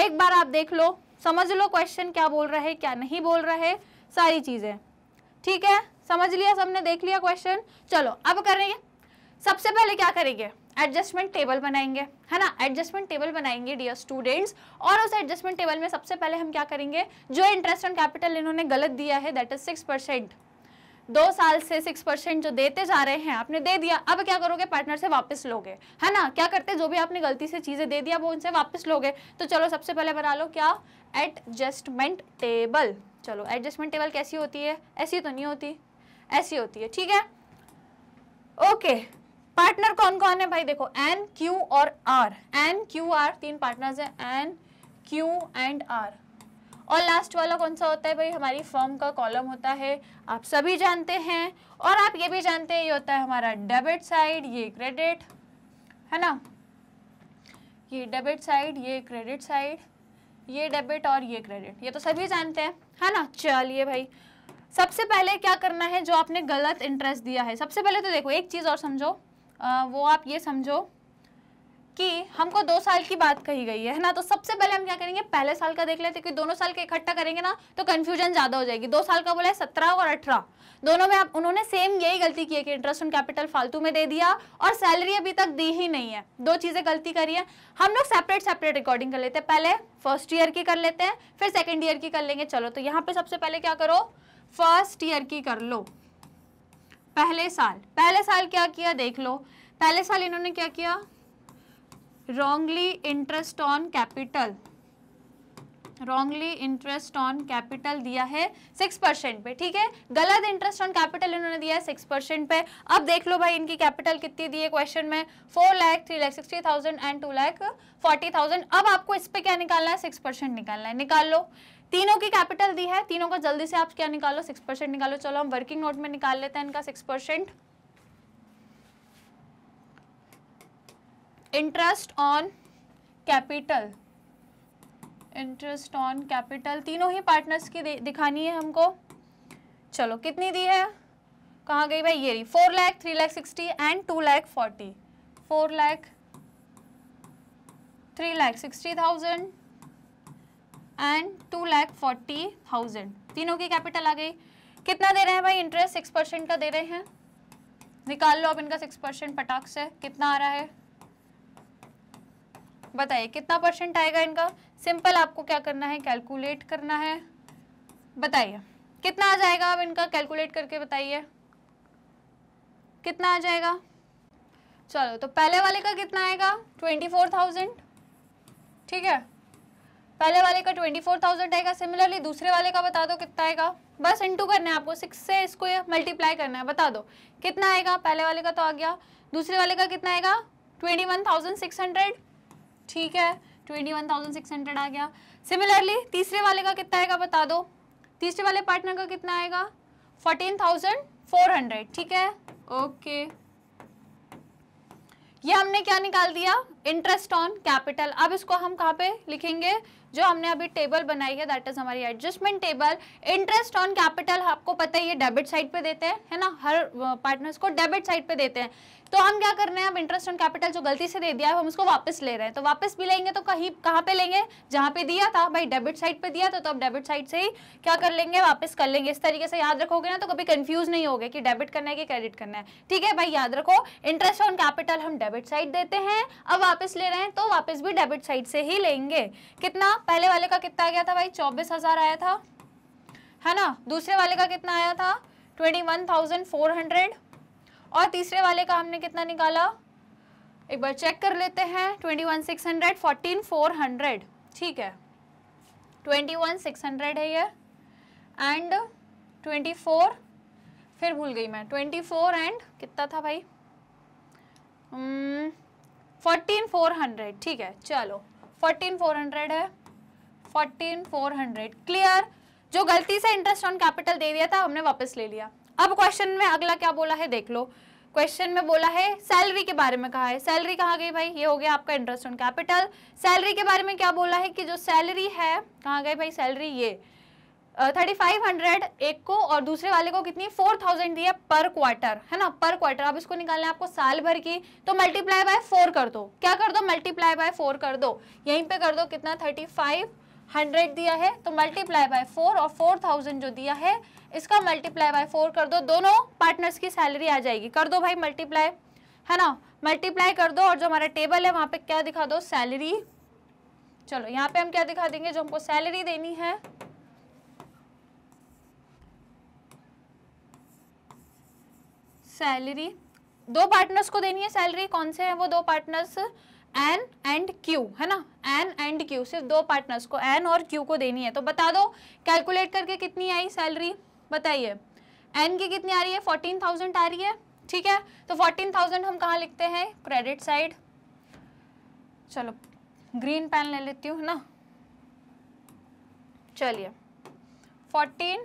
[SPEAKER 1] एक बार आप देख लो समझ लो क्वेश्चन क्या बोल रहे क्या नहीं बोल रहे सारी चीज़ें ठीक है समझ लिया सबने देख लिया क्वेश्चन चलो अब करेंगे सबसे पहले क्या करेंगे एडजस्टमेंट टेबल बनाएंगे है ना एडजस्टमेंट टेबल बनाएंगे डियर स्टूडेंट्स और उस एडजस्टमेंट टेबल में सबसे पहले हम क्या करेंगे जो इंटरेस्ट ऑन कैपिटल इन्होंने गलत दिया है दैट इज सिक्स परसेंट दो साल से सिक्स परसेंट जो देते जा रहे हैं आपने दे दिया अब क्या करोगे पार्टनर से वापस लोगे है ना क्या करते जो भी आपने गलती से चीज़ें दे दिया वो उनसे वापस लोगे तो चलो सबसे पहले बना लो क्या एडजस्टमेंट टेबल चलो एडजस्टमेंट टेबल कैसी होती है ऐसी तो नहीं होती ऐसी होती है ठीक है ओके पार्टनर कौन कौन है भाई देखो एन क्यू और आर एन क्यू आर तीन पार्टनर्स हैं एन क्यू एंड आर और लास्ट वाला कौन सा होता है भाई हमारी फॉर्म का कॉलम होता है आप सभी जानते हैं और आप ये भी जानते हैं ये होता है हमारा डेबिट साइड ये क्रेडिट है ना ये डेबिट साइड ये क्रेडिट साइड ये डेबिट और ये क्रेडिट ये तो सभी जानते हैं है ना चलिए भाई सबसे पहले क्या करना है जो आपने गलत इंटरेस्ट दिया है सबसे पहले तो देखो एक चीज़ और समझो आ, वो आप ये समझो कि हमको दो साल की बात कही गई है ना तो सबसे पहले हम क्या करेंगे पहले साल का देख लेते क्योंकि दोनों साल के इकट्ठा करेंगे ना तो कन्फ्यूजन ज़्यादा हो जाएगी दो साल का बोला है सत्रह और अठारह दोनों में आप उन्होंने सेम यही गलती की है कि इंटरेस्ट ऑन कैपिटल फालतू में दे दिया और सैलरी अभी तक दी ही नहीं है दो चीज़ें गलती करी है हम लोग सेपरेट सेपरेट रिकॉर्डिंग कर लेते हैं पहले फर्स्ट ईयर की कर लेते हैं फिर सेकेंड ईयर की कर लेंगे चलो तो यहाँ पर सबसे पहले क्या करो फर्स्ट ईयर की कर लो पहले साल पहले साल क्या किया देख लो पहले साल इन्होंने क्या किया wrongly interest on capital wrongly interest on capital दिया है सिक्स परसेंट पे ठीक है गलत इंटरेस्ट ऑन कैपिटल इन्होंने दिया है सिक्स परसेंट पे अब देख लो भाई इनकी कैपिटल कितनी दी है क्वेश्चन में four lakh three lakh sixty thousand and two lakh forty thousand अब आपको इस पे क्या निकालना है सिक्स परसेंट निकालना है निकाल लो तीनों की कैपिटल दी है तीनों का जल्दी से आप क्या निकालो सिक्स परसेंट निकालो चलो हम वर्किंग नोट में निकाल लेते हैं इनका six percent interest on capital interest on capital तीनों ही पार्टनर्स की दिखानी है हमको चलो कितनी दी है कहाँ गई भाई ये रही four lakh three lakh sixty and two lakh forty four lakh three lakh sixty thousand and two lakh forty thousand तीनों की कैपिटल आ गई कितना दे रहे हैं भाई इंटरेस्ट सिक्स परसेंट का दे रहे हैं निकाल लो अब इनका सिक्स परसेंट पटाख से कितना आ रहा है बताइए कितना परसेंट आएगा इनका सिंपल आपको क्या करना है कैलकुलेट करना है बताइए कितना आ जाएगा अब इनका कैलकुलेट करके बताइए कितना आ जाएगा चलो तो पहले वाले का कितना आएगा ट्वेंटी फोर थाउजेंड ठीक है पहले वाले का ट्वेंटी फोर थाउजेंड आएगा सिमिलरली दूसरे वाले का बता दो कितना आएगा बस इंटू करना है आपको सिक्स से इसको मल्टीप्लाई करना है बता दो कितना आएगा पहले वाले का तो आ गया दूसरे वाले का कितना आएगा twenty one thousand six hundred ठीक है twenty one thousand six hundred आ गया सिमिलरली तीसरे वाले का कितना आएगा बता दो तीसरे वाले पार्टनर का कितना आएगा फोर्टीन थाउजेंड फोर हंड्रेड ठीक है ओके ये हमने क्या निकाल दिया इंटरेस्ट ऑन कैपिटल अब इसको हम कहाँ पे लिखेंगे जो हमने अभी टेबल बनाई है दैट इज हमारी adjustment table interest on capital आपको पता है ये डेबिट साइड पे देते हैं है ना हर पार्टनर्स uh, को डेबिट साइड पे देते हैं तो हम क्या कर रहे हैं अब इंटरेस्ट ऑन कैपिटल जो गलती से दे दिया है हम उसको वापस ले रहे हैं तो वापस भी लेंगे तो कहीं कहाँ पे लेंगे जहाँ पे दिया था भाई डेबिट साइड पे दिया था तो अब डेबिट साइड से ही क्या कर लेंगे वापस कर लेंगे इस तरीके से याद रखोगे ना तो कभी कंफ्यूज नहीं होगे कि डेबिट करना है कि क्रेडिट करना है ठीक है भाई याद रखो इंटरेस्ट ऑन कैपिटल हम डेबिट साइड देते हैं अब वापस ले रहे हैं तो वापस भी डेबिट साइड से ही लेंगे कितना पहले वाले का कितना आ गया था भाई चौबीस हजार आया था है ना दूसरे वाले का कितना आया था twenty one thousand four hundred और तीसरे वाले का हमने कितना निकाला एक बार चेक कर लेते हैं twenty one six hundred fourteen four hundred ठीक है ट्वेंटी वन सिक्स हंड्रेड है ये एंड ट्वेंटी फोर फिर भूल गई मैं ट्वेंटी फोर एंड कितना था भाई फोर्टीन फोर हंड्रेड ठीक है चलो फोर्टीन फोर हंड्रेड है फोर्टीन फोर हंड्रेड क्लियर जो गलती से इंटरेस्ट ऑन कैपिटल दे दिया था हमने वापस ले लिया अब क्वेश्चन में अगला क्या बोला है देख लो क्वेश्चन में बोला है सैलरी के बारे में कहा है सैलरी कहाँ गई भाई ये हो गया आपका इंटरेस्ट ऑन कैपिटल सैलरी के बारे में क्या बोला है कि जो सैलरी है कहाँ गई भाई सैलरी ये थर्टी फाइव हंड्रेड एक को और दूसरे वाले को कितनी फोर थाउजेंड दी है पर क्वार्टर है ना पर क्वार्टर अब इसको निकालना है आपको साल भर की तो मल्टीप्लाई बाय फोर कर दो क्या कर दो मल्टीप्लाई बाय फोर कर दो यहीं पे कर दो कितना थर्टी फाइव हंड्रेड दिया है तो मल्टीप्लाई बाय फोर और फोर थाउजेंड जो दिया है इसका मल्टीप्लाई बाय फोर कर दो दोनों पार्टनर्स की सैलरी आ जाएगी कर दो भाई मल्टीप्लाई है ना मल्टीप्लाई कर दो और जो हमारा टेबल है वहां पे क्या दिखा दो सैलरी चलो यहाँ पे हम क्या दिखा देंगे जो हमको सैलरी देनी है सैलरी दो पार्टनर्स को देनी है सैलरी कौन से हैं वो दो पार्टनर्स एन एंड क्यू है ना एन एंड क्यू सिर्फ दो पार्टनर्स को एन और क्यू को देनी है तो बता दो कैलकुलेट करके कितनी आई सैलरी बताइए एन की कितनी आ रही है फोर्टीन थाउजेंड आ रही है ठीक है तो फोर्टीन थाउजेंड हम कहाँ लिखते हैं क्रेडिट साइड चलो ग्रीन पेन ले लेती हूँ ना चलिए फोर्टीन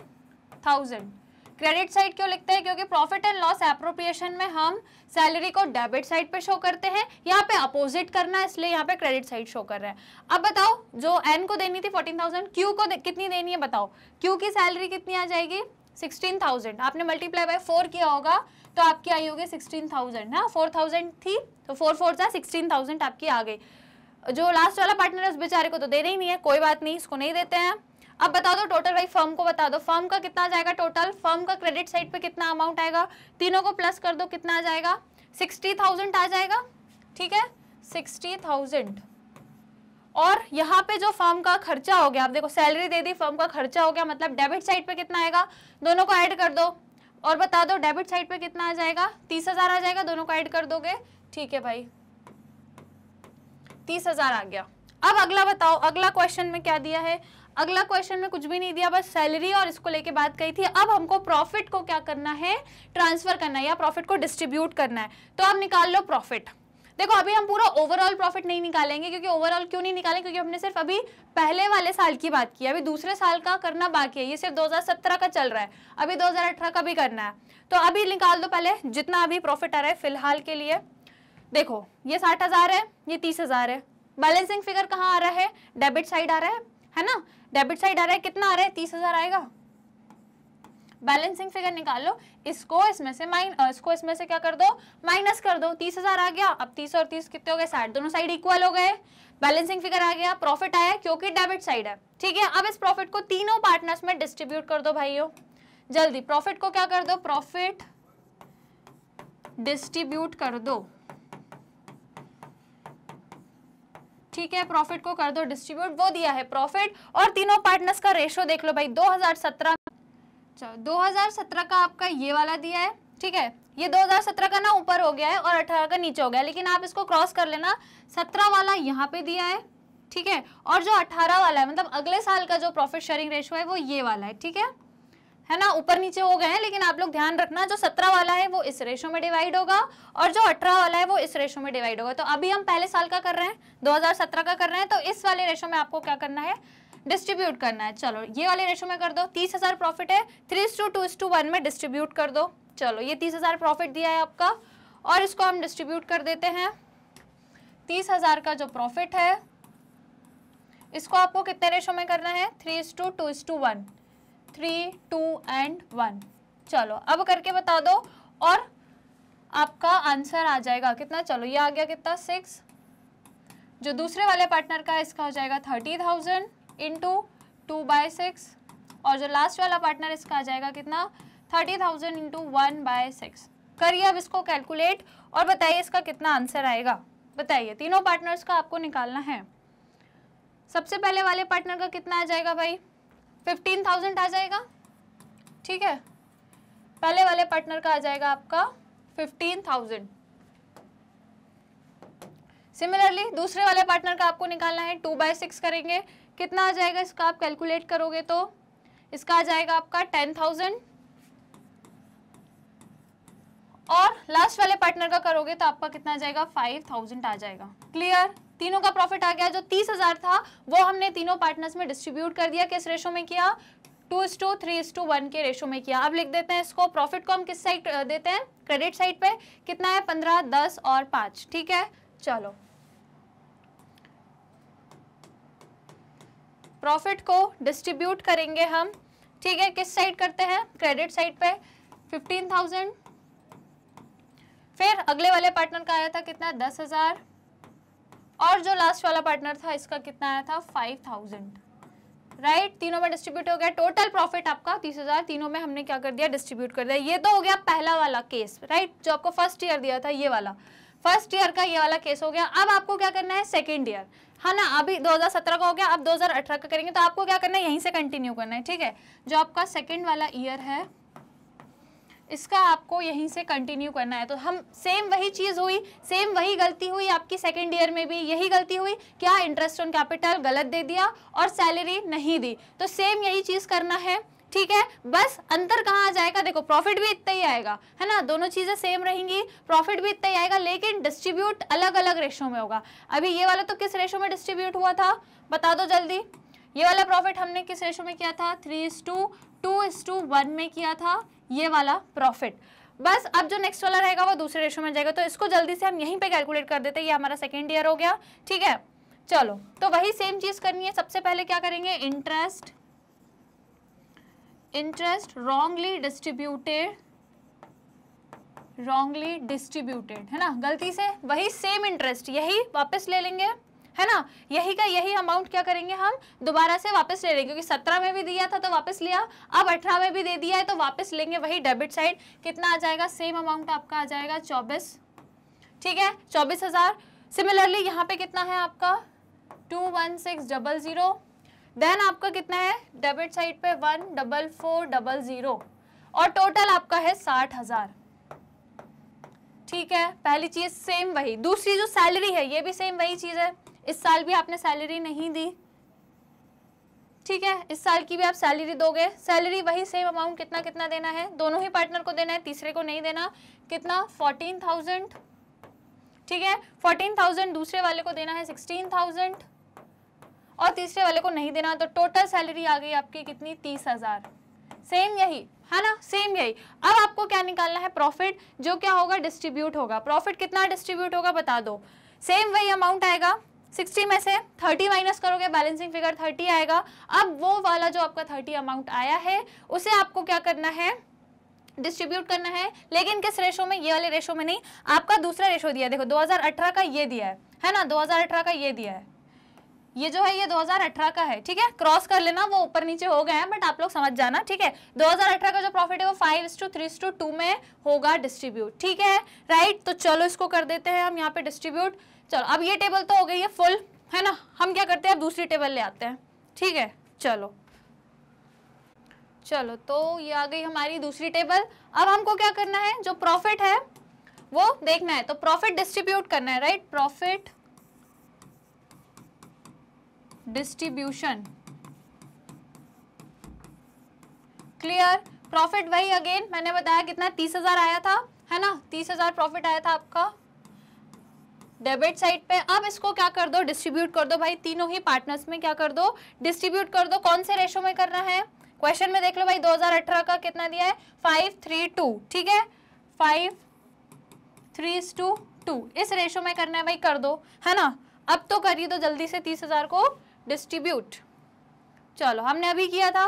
[SPEAKER 1] थाउजेंड क्रेडिट साइड क्यों लिखते हैं क्योंकि प्रॉफिट एंड लॉस एप्रोप्रिएशन में हम सैलरी को डेबिट साइड पे शो करते हैं यहाँ पे अपोजिट करना है इसलिए यहाँ पे क्रेडिट साइड शो कर रहे हैं अब बताओ जो एन को देनी थी फोर्टीन थाउजेंड क्यू को दे, कितनी देनी है बताओ क्यू की सैलरी कितनी आ जाएगी सिक्सटीन थाउजेंड आपने मल्टीप्लाई बाय फोर किया होगा तो आपकी आई होगी सिक्सटीन थाउजेंड ना फोर थाउजेंड थी तो फोर फोर था सिक्सटीन थाउजेंड आपकी आ गई जो लास्ट वाला पार्टनर है उस बेचारे को तो देना ही नहीं है कोई बात नहीं इसको नहीं देते हैं अब बता दो टोटल भाई फर्म को बता दो फर्म का कितना जाएगा टोटल फर्म का क्रेडिट साइड पे कितना अमाउंट आएगा तीनों को प्लस कर दो कितना आ जाएगा सिक्सटी थाउजेंड आ जाएगा ठीक है सिक्सटी थाउजेंड और यहाँ पे जो फर्म का खर्चा हो गया आप देखो सैलरी दे दी फर्म का खर्चा हो गया मतलब डेबिट साइड पे कितना आएगा दोनों को ऐड कर दो और बता दो डेबिट साइड पे कितना आ जाएगा तीस हजार आ जाएगा दोनों को ऐड कर दोगे ठीक है भाई तीस हजार आ गया अब अगला बताओ अगला क्वेश्चन में क्या दिया है अगला क्वेश्चन में कुछ भी नहीं दिया बस सैलरी और इसको लेके बात कही थी अब हमको प्रॉफिट को क्या करना है ट्रांसफर करना है या प्रॉफिट को डिस्ट्रीब्यूट करना है तो आप निकाल लो प्रॉफिट देखो अभी हम पूरा ओवरऑल प्रॉफिट नहीं निकालेंगे क्योंकि ओवरऑल क्यों नहीं निकालेंगे क्योंकि हमने सिर्फ अभी पहले वाले साल की बात की अभी दूसरे साल का करना बाकी है ये सिर्फ 2017 का चल रहा है अभी 2018 का भी करना है तो अभी निकाल दो पहले जितना अभी प्रॉफिट आ रहा है फिलहाल के लिए देखो ये साठ हज़ार है ये तीस हज़ार है बैलेंसिंग फिगर कहाँ आ रहा है डेबिट साइड आ रहा है है ना डेबिट साइड आ रहा है कितना आ रहा है तीस हजार आएगा बैलेंसिंग फिगर निकाल लो इसको इसमें से माइन इसको इसमें से क्या कर दो माइनस कर दो तीस हजार आ गया अब तीस और तीस कितने हो गए साठ दोनों साइड इक्वल हो गए बैलेंसिंग फिगर आ गया प्रॉफिट आया क्योंकि डेबिट साइड है ठीक है अब इस प्रॉफिट को तीनों पार्टनर्स में डिस्ट्रीब्यूट कर दो भाइयों जल्दी प्रॉफिट को क्या कर दो प्रॉफिट डिस्ट्रीब्यूट कर दो ठीक है प्रॉफिट को कर दो डिस्ट्रीब्यूट वो दिया है प्रॉफिट और तीनों पार्टनर्स का रेशो देख लो भाई 2017 हजार सत्रह का आपका ये वाला दिया है ठीक है ये 2017 का ना ऊपर हो गया है और 18 का नीचे हो गया है लेकिन आप इसको क्रॉस कर लेना सत्रह वाला यहाँ पे दिया है ठीक है और जो अठारह वाला है मतलब अगले साल का जो प्रॉफिट शेयरिंग रेशो है वो ये वाला है ठीक है है ना ऊपर नीचे हो गए हैं लेकिन आप लोग ध्यान रखना जो सत्रह वाला है वो इस रेशो में डिवाइड होगा और जो अठारह वाला है वो इस रेशो में डिवाइड होगा तो अभी हम पहले साल का कर रहे हैं दो का कर रहे हैं तो इस वाले रेशो में आपको क्या करना है डिस्ट्रीब्यूट करना है चलो ये वाले रेशो में कर दो तीस हजार प्रॉफिट है थ्री टू टू इस टू वन में डिस्ट्रीब्यूट कर दो चलो ये तीस हजार प्रॉफिट दिया है आपका और इसको हम डिस्ट्रीब्यूट कर देते हैं तीस हजार का जो प्रॉफिट है इसको आपको कितने रेशो में करना है थ्री टू टू इस to one three two and one चलो अब करके बता दो और आपका आंसर आ जाएगा कितना चलो ये आ गया कितना सिक्स जो दूसरे वाले पार्टनर का इसका हो जाएगा thirty thousand into two by six और जो लास्ट वाला पार्टनर इसका आ जाएगा कितना thirty thousand into one by six करिए अब इसको कैलकुलेट और बताइए इसका कितना आंसर आएगा बताइए तीनों पार्टनर्स का आपको निकालना है सबसे पहले वाले पार्टनर का कितना आ जाएगा भाई फिफ्टीन थाउजेंड आ जाएगा ठीक है पहले वाले पार्टनर का आ जाएगा आपका फिफ्टीन थाउजेंड सिमिलरली दूसरे वाले पार्टनर का आपको निकालना है टू बाय सिक्स करेंगे कितना आ जाएगा इसका आप कैलकुलेट करोगे तो इसका आ जाएगा आपका टेन थाउजेंड और लास्ट वाले पार्टनर का करोगे तो आपका कितना आ जाएगा फाइव थाउजेंड आ जाएगा क्लियर तीनों का प्रॉफिट आ गया जो तीस हजार था वो हमने तीनों पार्टनर्स में डिस्ट्रीब्यूट कर दिया किस रेशो में किया टू इस to three is to one के रेशो में किया अब लिख देते हैं इसको प्रॉफिट को हम किस साइड देते हैं क्रेडिट साइड पे कितना है पंद्रह दस और पांच ठीक है चलो प्रॉफिट को डिस्ट्रीब्यूट करेंगे हम ठीक है किस साइड करते हैं क्रेडिट साइड पे फिफ्टीन थाउजेंड फिर अगले वाले पार्टनर का आया था कितना दस हजार और जो लास्ट वाला पार्टनर था इसका कितना आया था फाइव थाउजेंड राइट right? तीनों में डिस्ट्रीब्यूट हो गया टोटल प्रॉफिट आपका तीस हजार तीनों में हमने क्या कर दिया डिस्ट्रीब्यूट कर दिया ये तो हो गया पहला वाला केस राइट right? जो आपको फर्स्ट ईयर दिया था ये वाला फर्स्ट ईयर का ये वाला केस हो गया अब आपको क्या करना है सेकेंड ईयर है ना अभी 2017 का हो गया अब 2018 का करेंगे तो आपको क्या करना है यहीं से कंटिन्यू करना है ठीक है जो आपका सेकेंड वाला ईयर है इसका आपको यहीं से कंटिन्यू करना है तो हम सेम वही चीज़ हुई सेम वही गलती हुई आपकी सेकेंड ईयर में भी यही गलती हुई क्या इंटरेस्ट ऑन कैपिटल गलत दे दिया और सैलरी नहीं दी तो सेम यही चीज़ करना है ठीक है बस अंतर कहाँ आ जाएगा देखो प्रॉफिट भी इतना ही आएगा है ना दोनों चीज़ें सेम रहेंगी प्रॉफिट भी इतना ही आएगा लेकिन डिस्ट्रीब्यूट अलग अलग रेशो में होगा अभी ये वाला तो किस रेशो में डिस्ट्रीब्यूट हुआ था बता दो जल्दी ये वाला प्रॉफिट हमने किस रेशो में किया था थ्री इज टू टू इस टू वन में किया था ये वाला प्रॉफिट बस अब जो नेक्स्ट वाला रहेगा वो दूसरे रेशो में जाएगा तो इसको जल्दी से हम यहीं पे कैलकुलेट कर देते हैं ये हमारा सेकेंड ईयर हो गया ठीक है चलो तो वही सेम चीज़ करनी है सबसे पहले क्या करेंगे interest interest wrongly distributed wrongly distributed है ना गलती से वही सेम इंटरेस्ट यही वापस ले लेंगे है ना यही का यही अमाउंट क्या करेंगे हम दोबारा से वापस ले लेंगे क्योंकि सत्रह में भी दिया था तो वापस लिया अब अठारह में भी दे दिया है तो वापस लेंगे वही डेबिट साइड कितना आ जाएगा सेम अमाउंट आपका आ जाएगा चौबीस ठीक है चौबीस हज़ार सिमिलरली यहाँ पे कितना है आपका two one six double zero then आपका कितना है डेबिट साइड पे one double four double zero और टोटल आपका है साठ हज़ार ठीक है पहली चीज़ सेम वही दूसरी जो सैलरी है ये भी सेम वही चीज़ है इस साल भी आपने सैलरी नहीं दी ठीक है इस साल की भी आप सैलरी दोगे सैलरी वही सेम अमाउंट कितना कितना देना है दोनों ही पार्टनर को देना है तीसरे को नहीं देना कितना फोर्टीन थाउजेंड ठीक है फोर्टीन थाउजेंड दूसरे वाले को देना है सिक्सटीन थाउजेंड और तीसरे वाले को नहीं देना तो टोटल सैलरी आ गई आपकी कितनी तीस हज़ार सेम यही है ना सेम यही अब आपको क्या निकालना है प्रॉफिट जो क्या होगा डिस्ट्रीब्यूट होगा प्रॉफिट कितना डिस्ट्रीब्यूट होगा बता दो सेम वही अमाउंट आएगा सिक्सटी में से थर्टी माइनस करोगे बैलेंसिंग फिगर थर्टी आएगा अब वो वाला जो आपका थर्टी अमाउंट आया है उसे आपको क्या करना है डिस्ट्रीब्यूट करना है लेकिन किस रेशो में ये वाले रेशो में नहीं आपका दूसरा रेशो दिया देखो 2018 का ये दिया है है ना 2018 का ये दिया है ये जो है ये 2018 का है ठीक है क्रॉस कर लेना वो ऊपर नीचे हो गए हैं बट आप लोग समझ जाना ठीक है 2018 का जो प्रॉफिट है वो five to three to two में होगा डिस्ट्रीब्यूट ठीक है राइट तो चलो इसको कर देते हैं हम यहाँ पे डिस्ट्रीब्यूट चलो अब ये टेबल तो हो गई है फुल है ना हम क्या करते हैं अब दूसरी टेबल ले आते हैं ठीक है चलो चलो तो ये आ गई हमारी दूसरी टेबल अब हमको क्या करना है जो प्रॉफिट है वो देखना है तो प्रॉफिट डिस्ट्रीब्यूट करना है right profit distribution clear profit वही अगेन मैंने बताया कितना तीस हजार आया था है ना तीस हजार प्रॉफिट आया था आपका डेबिट साइड पे अब इसको क्या कर दो डिस्ट्रीब्यूट कर दो भाई तीनों ही पार्टनर्स में क्या कर दो डिस्ट्रीब्यूट कर दो कौन से रेशो में करना है क्वेश्चन में देख लो भाई 2018 का कितना दिया है फाइव थ्री टू ठीक है फाइव थ्री टू टू इस रेशो में करना है भाई कर दो है ना अब तो करिए तो जल्दी से तीस हजार को डिस्ट्रीब्यूट चलो हमने अभी किया था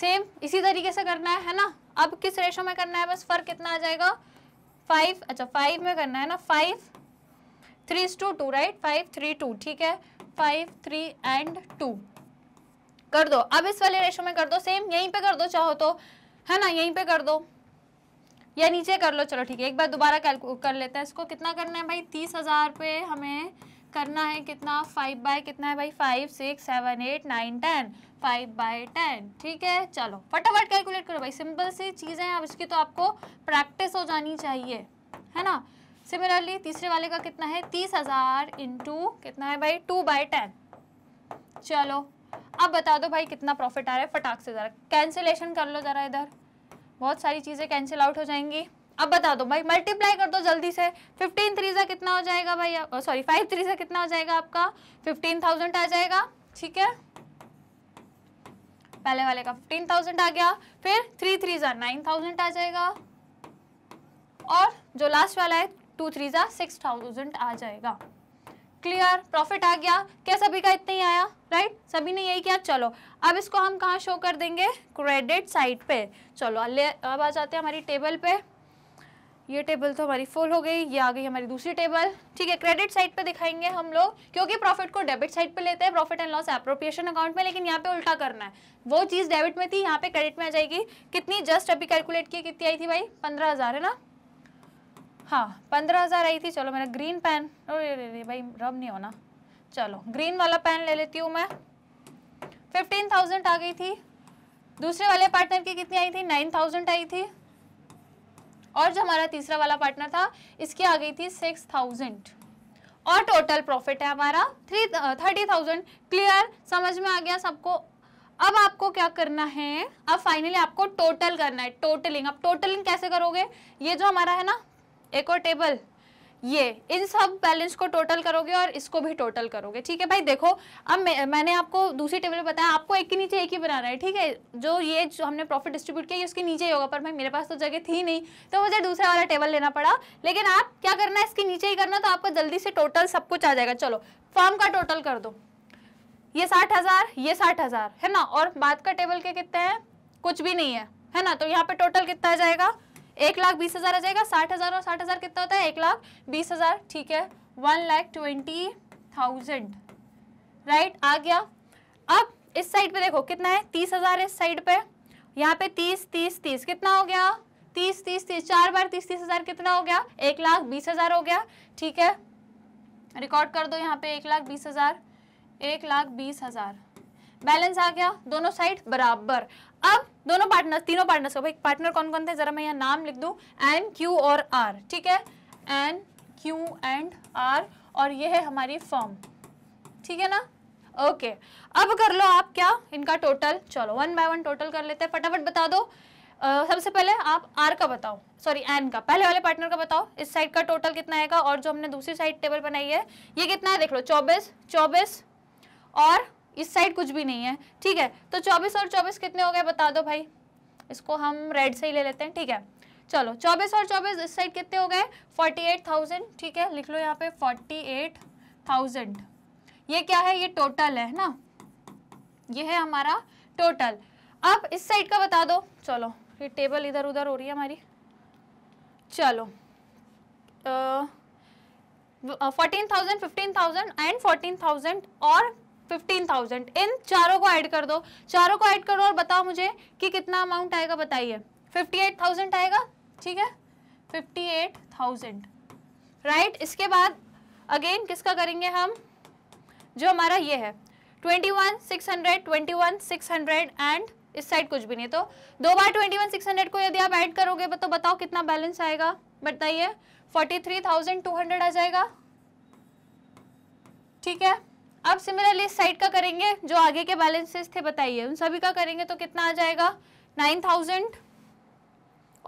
[SPEAKER 1] सेम इसी तरीके से करना है है ना अब किस रेशो में करना है बस फर्क कितना आ जाएगा फाइव अच्छा फाइव में करना है ना five three to two right five three two ठीक है फाइव थ्री एंड टू कर दो अब इस वाले रेशो में कर दो सेम यहीं पे कर दो चाहो तो है ना यहीं पे कर दो या नीचे कर लो चलो ठीक है एक बार दोबारा कर लेते हैं इसको कितना करना है भाई तीस हज़ार पे हमें करना है कितना फाइव बाय कितना है भाई five six seven eight nine ten five by ten ठीक है चलो फटाफट कैलकुलेट करो भाई सिंपल सी चीज़ें हैं अब इसकी तो आपको प्रैक्टिस हो जानी चाहिए है ना सिमिलरली तीसरे वाले का कितना है तीस हज़ार इंटू कितना है भाई टू बाई टेन चलो अब बता दो भाई कितना प्रॉफिट आ रहा है फटाक से ज़रा कैंसिलेशन कर लो ज़रा इधर बहुत सारी चीज़ें कैंसिल आउट हो जाएंगी अब बता दो भाई मल्टीप्लाई कर दो जल्दी से फिफ्टीन थ्री सा कितना हो जाएगा भाई सॉरी फाइव थ्री सा कितना हो जाएगा आपका फिफ्टीन थाउजेंड आ जाएगा ठीक है पहले वाले का फिफ्टीन थाउजेंड आ गया फिर थ्री थ्री सा नाइन थाउजेंड आ जाएगा और जो लास्ट वाला है टू थ्री सा सिक्स थाउजेंड आ जाएगा क्लियर प्रॉफिट आ गया क्या सभी का इतना ही आया राइट सभी ने यही किया चलो अब इसको हम कहाँ शो कर देंगे क्रेडिट साइड पे चलो अब आ जाते हैं हमारी टेबल पे ये टेबल तो हमारी फुल हो गई ये आ गई हमारी दूसरी टेबल ठीक है क्रेडिट साइड पे दिखाएंगे हम लोग क्योंकि प्रॉफिट को डेबिट साइड पे लेते हैं profit and loss appropriation account में लेकिन यहाँ पे उल्टा करना है वो चीज़ डेबिट में थी यहाँ पे क्रेडिट में आ जाएगी कितनी जस्ट अभी कैलकुलेट की कितनी आई थी भाई पंद्रह हज़ार है ना हाँ पंद्रह हज़ार आई थी चलो मेरा ग्रीन पेन भाई रब नहीं होना चलो ग्रीन वाला पेन ले लेती हूँ मैं फिफ्टीन आ गई थी दूसरे वाले पार्टनर की कितनी आई थी नाइन आई थी और जो हमारा तीसरा वाला पार्टनर था इसकी आ गई थी सिक्स थाउजेंड और टोटल प्रॉफिट है हमारा थ्री थर्टी थाउजेंड क्लियर समझ में आ गया सबको अब आपको क्या करना है अब फाइनली आपको टोटल करना है टोटलिंग अब टोटलिंग कैसे करोगे ये जो हमारा है ना एक और टेबल ये इन सब बैलेंस को टोटल करोगे और इसको भी टोटल करोगे ठीक है भाई देखो अब मैं, मैंने आपको दूसरी टेबल बताया आपको एक के नीचे एक ही बनाना है ठीक है जो ये जो हमने प्रॉफिट डिस्ट्रीब्यूट किया ये उसके नीचे ही होगा पर भाई मेरे पास तो जगह थी नहीं तो मुझे दूसरा वाला टेबल लेना पड़ा लेकिन आप क्या करना है इसके नीचे ही करना तो आपको जल्दी से टोटल सब कुछ आ जाएगा चलो फॉर्म का टोटल कर दो ये साठ हज़ार ये साठ हज़ार है ना और बात का टेबल के कितने हैं कुछ भी नहीं है है ना तो यहाँ पे टोटल कितना आ जाएगा एक लाख बीस हज़ार आ जाएगा साठ हज़ार और साठ हज़ार कितना होता है एक लाख बीस हज़ार ठीक है one lakh twenty thousand right आ गया अब इस साइड पे देखो कितना है तीस हज़ार इस साइड पे यहाँ पे तीस तीस तीस कितना हो गया तीस तीस तीस चार बार तीस तीस हज़ार कितना हो गया एक लाख बीस हज़ार हो गया ठीक है रिकॉर्ड कर दो यहाँ पे एक लाख बीस हज़ार एक लाख बीस हज़ार बैलेंस आ गया दोनों साइड बराबर अब दोनों पार्टनर तीनों पार्टनर्स को भाई पार्टनर कौन कौन थे जरा मैं यहाँ नाम लिख दू एन क्यू और आर ठीक है एन क्यू एंड आर और ये है हमारी फॉर्म ठीक है ना ओके okay. अब कर लो आप क्या इनका टोटल चलो वन बाय वन टोटल कर लेते हैं फटाफट बता दो आ, सबसे पहले आप आर का बताओ सॉरी एन का पहले वाले पार्टनर का बताओ इस साइड का टोटल कितना आएगा और जो हमने दूसरी साइड टेबल बनाई है ये कितना है देख लो चौबीस चौबीस और इस साइड कुछ भी नहीं है ठीक है तो चौबीस और चौबीस कितने हो गए बता दो भाई इसको हम रेड से ही ले लेते हैं ठीक है चलो चौबीस और चौबीस इस साइड कितने हो गए फोर्टी एट थाउजेंड ठीक है लिख लो यहाँ पे फोर्टी एट थाउजेंड ये क्या है ये टोटल है ना ये है हमारा टोटल अब इस साइड का बता दो चलो ये टेबल इधर उधर हो रही है हमारी चलो fourteen thousand fifteen thousand and fourteen thousand और फिफ्टीन थाउजेंड इन चारों को ऐड कर दो चारों को ऐड करो और बताओ मुझे कि कितना अमाउंट आएगा बताइए फिफ्टी एट थाउजेंड आएगा ठीक है फिफ्टी एट थाउजेंड राइट इसके बाद अगेन किसका करेंगे हम जो हमारा ये है twenty one six hundred twenty one six hundred and इस साइड कुछ भी नहीं तो दो बार ट्वेंटी वन सिक्स हंड्रेड को यदि आप ऐड करोगे तो बताओ कितना बैलेंस आएगा बताइए forty three thousand two hundred आ जाएगा ठीक है अब सिमिलरली इस साइड का करेंगे जो आगे के बैलेंसेस थे बताइए उन सभी का करेंगे तो कितना आ जाएगा नाइन थाउजेंड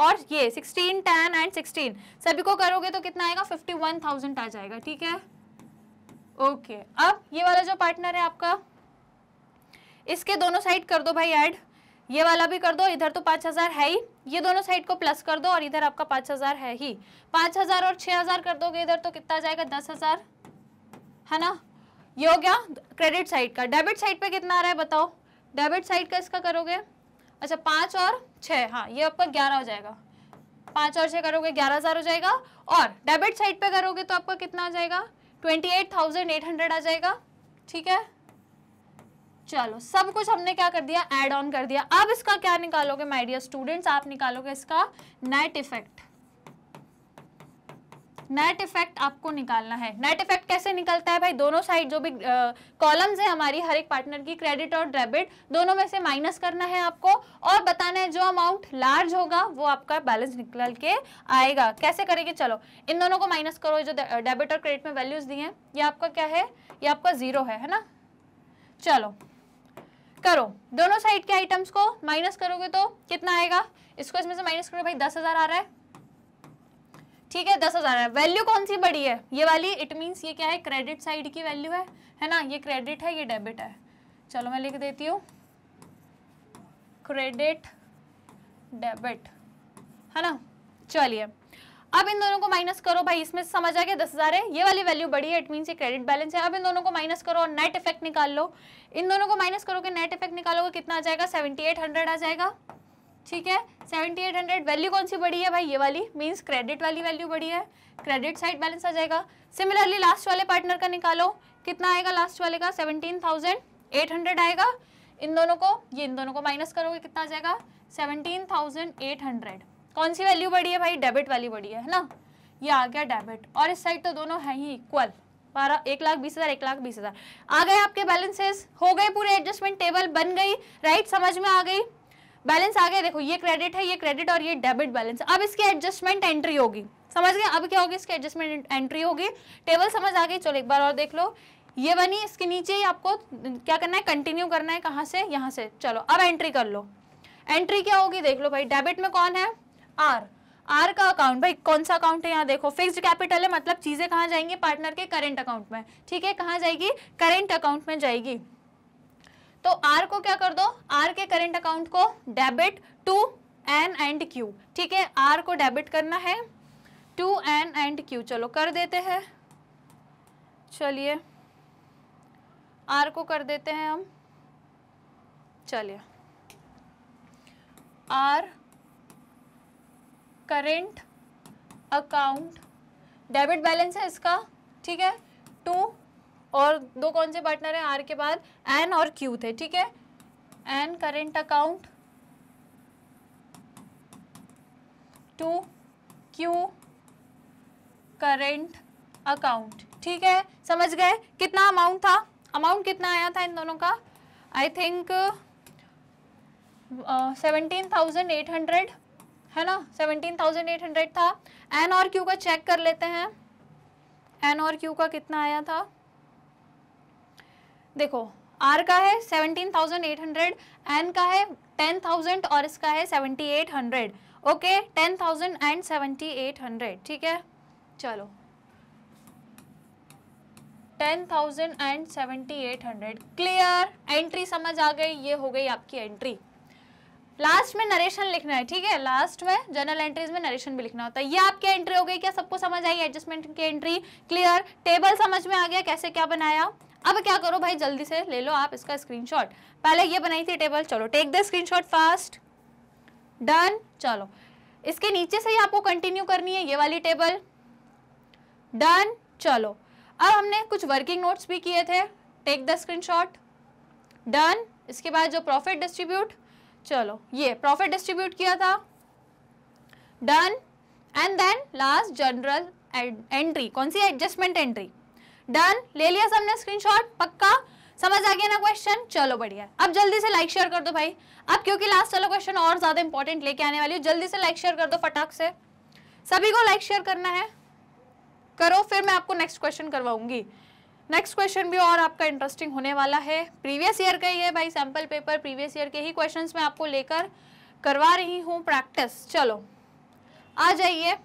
[SPEAKER 1] और ये सिक्सटीन टेन एंड सिक्सटीन सभी को करोगे तो कितना आएगा फिफ्टी वन थाउजेंड आ जाएगा ठीक है ओके okay. अब ये वाला जो पार्टनर है आपका इसके दोनों साइड कर दो भाई ऐड ये वाला भी कर दो इधर तो पाँच हज़ार है ही ये दोनों साइड को प्लस कर दो और इधर आपका पाँच हज़ार है ही पाँच हज़ार और छः हज़ार कर दोगे इधर तो कितना जाएगा दस हज़ार है ना ये हो गया क्रेडिट साइड का डेबिट साइड पे कितना आ रहा है बताओ डेबिट साइड का इसका करोगे अच्छा पाँच और छः हाँ ये आपका ग्यारह हो जाएगा पाँच और छः करोगे ग्यारह हज़ार हो जाएगा और डेबिट साइड पे करोगे तो आपका कितना आ जाएगा twenty eight thousand eight hundred आ जाएगा ठीक है चलो सब कुछ हमने क्या कर दिया एड ऑन कर दिया अब इसका क्या निकालोगे माइडिया स्टूडेंट्स आप निकालोगे इसका नेट इफेक्ट नेट इफेक्ट आपको निकालना है नेट इफेक्ट कैसे निकलता है भाई दोनों साइड जो भी कॉलम्स uh, है हमारी हर एक पार्टनर की क्रेडिट और डेबिट दोनों में से माइनस करना है आपको और बताना है जो अमाउंट लार्ज होगा वो आपका बैलेंस निकल के आएगा कैसे करेंगे चलो इन दोनों को माइनस करो जो डेबिट और क्रेडिट में वैल्यूज दिए हैं ये आपका क्या है ये आपका जीरो है है ना चलो करो दोनों साइड के आइटम्स को माइनस करोगे तो कितना आएगा इसको इसमें से माइनस करो भाई दस हजार आ रहा है ठीक है दस हज़ार है वैल्यू कौन सी बड़ी है ये वाली इट मीन्स ये क्या है क्रेडिट साइड की वैल्यू है है ना ये क्रेडिट है ये डेबिट है चलो मैं लिख देती हूँ क्रेडिट डेबिट है ना चलिए अब इन दोनों को माइनस करो भाई इसमें समझ आ गया दस हज़ार है ये वाली वैल्यू बड़ी है इट मीन ये क्रेडिट बैलेंस है अब इन दोनों को माइनस करो और नेट इफेक्ट निकाल लो इन दोनों को माइनस करोगे नेट इफेक्ट निकालोगे कितना आ जाएगा सेवेंटी एट हंड्रेड आ जाएगा ठीक है 7800 वैल्यू कौन सी बढ़ी है भाई ये वाली मींस क्रेडिट वाली वैल्यू बढ़ी है क्रेडिट साइड बैलेंस आ जाएगा सिमिलरली लास्ट वाले पार्टनर का निकालो कितना आएगा लास्ट वाले का 17,800 आएगा इन दोनों को ये इन दोनों को माइनस करोगे कितना आ जाएगा 17,800 कौन सी वैल्यू बढ़ी है भाई डेबिट वाली बढ़ी है ना ये आ गया डेबिट और इस साइड तो दोनों है ही इक्वल बारह एक लाख बीस हज़ार एक लाख बीस हज़ार आ गए आपके बैलेंसेस हो गए पूरे एडजस्टमेंट टेबल बन गई राइट समझ में आ गई बैलेंस आ गया देखो ये क्रेडिट है ये क्रेडिट और ये डेबिट बैलेंस अब इसकी एडजस्टमेंट एंट्री होगी समझ गए अब क्या होगी इसकी एडजस्टमेंट एंट्री होगी टेबल समझ आ गई चलो एक बार और देख लो ये बनी इसके नीचे ही आपको क्या करना है कंटिन्यू करना है कहाँ से यहाँ से चलो अब एंट्री कर लो एंट्री क्या होगी देख लो भाई डेबिट में कौन है आर आर का अकाउंट भाई कौन सा अकाउंट है यहाँ देखो फिक्स्ड कैपिटल है मतलब चीज़ें कहाँ जाएंगी पार्टनर के करेंट अकाउंट में ठीक है कहाँ जाएगी करेंट अकाउंट में जाएगी तो आर को क्या कर दो आर के करेंट अकाउंट को debit to N and Q ठीक है आर को डेबिट करना है टू एन एंड क्यू चलो कर देते हैं चलिए आर को कर देते हैं हम चलिए R current account debit balance है इसका ठीक है टू और दो कौन से पार्टनर हैं आर के बाद एन और क्यू थे ठीक है N current account to Q current account ठीक है समझ गए कितना अमाउंट था अमाउंट कितना आया था इन दोनों का I think seventeen thousand eight hundred है ना सेवनटीन थाउजेंड एट हंड्रेड था एन और क्यू का चेक कर लेते हैं एन और क्यू का कितना आया था देखो आर का है seventeen thousand eight hundred N का है टेन थाउजेंड और इसका है seventy eight hundred okay ten thousand and seventy eight hundred ठीक है चलो ten thousand and seventy eight hundred clear entry समझ आ गई ये हो गई आपकी एंट्री लास्ट में नरेशन लिखना है ठीक है लास्ट में जनरल एंट्रीज में नरेशन भी लिखना होता है ये आपकी एंट्री हो गई क्या सबको समझ आई एडजस्टमेंट की एंट्री क्लियर टेबल समझ में आ गया कैसे क्या बनाया अब क्या करो भाई जल्दी से ले लो आप इसका स्क्रीनशॉट पहले ये बनाई थी टेबल चलो take the screenshot fast done चलो इसके नीचे से ही आपको कंटिन्यू करनी है ये वाली टेबल डन चलो अब हमने कुछ वर्किंग नोट्स भी किए थे टेक द स्क्रीनशॉट डन इसके बाद जो प्रॉफिट डिस्ट्रीब्यूट चलो ये प्रॉफिट डिस्ट्रीब्यूट किया था done and then last journal entry कौन सी एडजस्टमेंट एंट्री डन ले लिया सबने स्क्रीनशॉट पक्का समझ आ गया ना क्वेश्चन चलो बढ़िया अब जल्दी से लाइक शेयर कर दो भाई अब क्योंकि लास्ट वाला क्वेश्चन और ज्यादा इंपॉर्टेंट लेके आने वाली है जल्दी से लाइक शेयर कर दो फटाक से सभी को लाइक शेयर करना है करो फिर मैं आपको नेक्स्ट क्वेश्चन करवाऊंगी नेक्स्ट क्वेश्चन भी और आपका इंटरेस्टिंग होने वाला है प्रीवियस ईयर का ही है भाई सैम्पल पेपर प्रीवियस ईयर के ही क्वेश्चंस मैं आपको लेकर करवा रही हूँ प्रैक्टिस चलो आ जाइए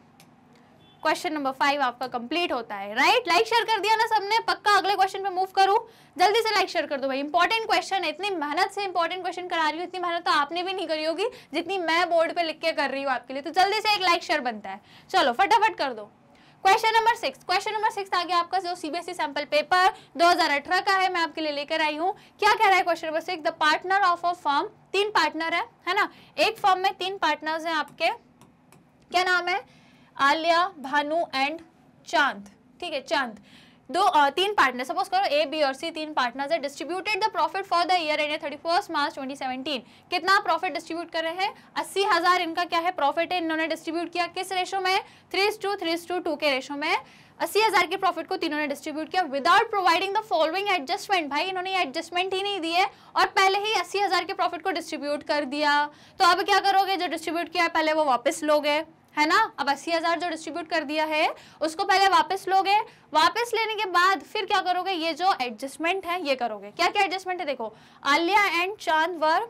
[SPEAKER 1] क्वेश्चन नंबर फाइव आपका कंप्लीट होता है राइट लाइक शेयर कर दिया ना सबने पक्का अगले क्वेश्चन पे मूव करूँ जल्दी से लाइक शेयर कर दो भाई इंपॉर्टेंट क्वेश्चन है इतनी मेहनत से इंपॉर्टेंट क्वेश्चन करा रही हूँ इतनी मेहनत तो आपने भी नहीं करी होगी जितनी मैं बोर्ड पे लिख के कर रही हूँ आपके लिए तो जल्दी से एक लाइक शेयर बनता है चलो फटाफट कर दो question number six question number six आगे आपका जो सीबीएसई सैंपल पेपर दो का है मैं आपके लिए लेकर आई हूँ क्या कह रहा है question number six the partner of a firm तीन पार्टनर है ना एक फॉर्म में तीन पार्टनर है आपके क्या नाम है आलिया भानु एंड चांद ठीक है चांद दो तीन पार्टनर सपोज करो ए बी और सी तीन पार्टनर्स है distributed the profit for the year and thirty first March twenty कितना प्रॉफिट डिस्ट्रीब्यूट कर रहे हैं अस्सी हज़ार इनका क्या है प्रॉफिट है इन्होंने डिस्ट्रीब्यूट किया किस रेशो में three to three to two के रेशो में अस्सी हज़ार के प्रॉफिट को तीनों ने डिस्ट्रीब्यूट किया without providing the following adjustment भाई इन्होंने ये एडजस्टमेंट ही नहीं दिए और पहले ही अस्सी हज़ार के प्रॉफिट को डिस्ट्रीब्यूट कर दिया तो अब क्या करोगे जो डिस्ट्रीब्यूट किया पहले वो वापस लोगे है ना अब अस्सी हजार जो डिस्ट्रीब्यूट कर दिया है उसको पहले वापस लोगे वापस लेने के बाद फिर क्या करोगे ये जो एडजस्टमेंट है ये करोगे क्या क्या एडजस्टमेंट है देखो आलिया एंड चांद वर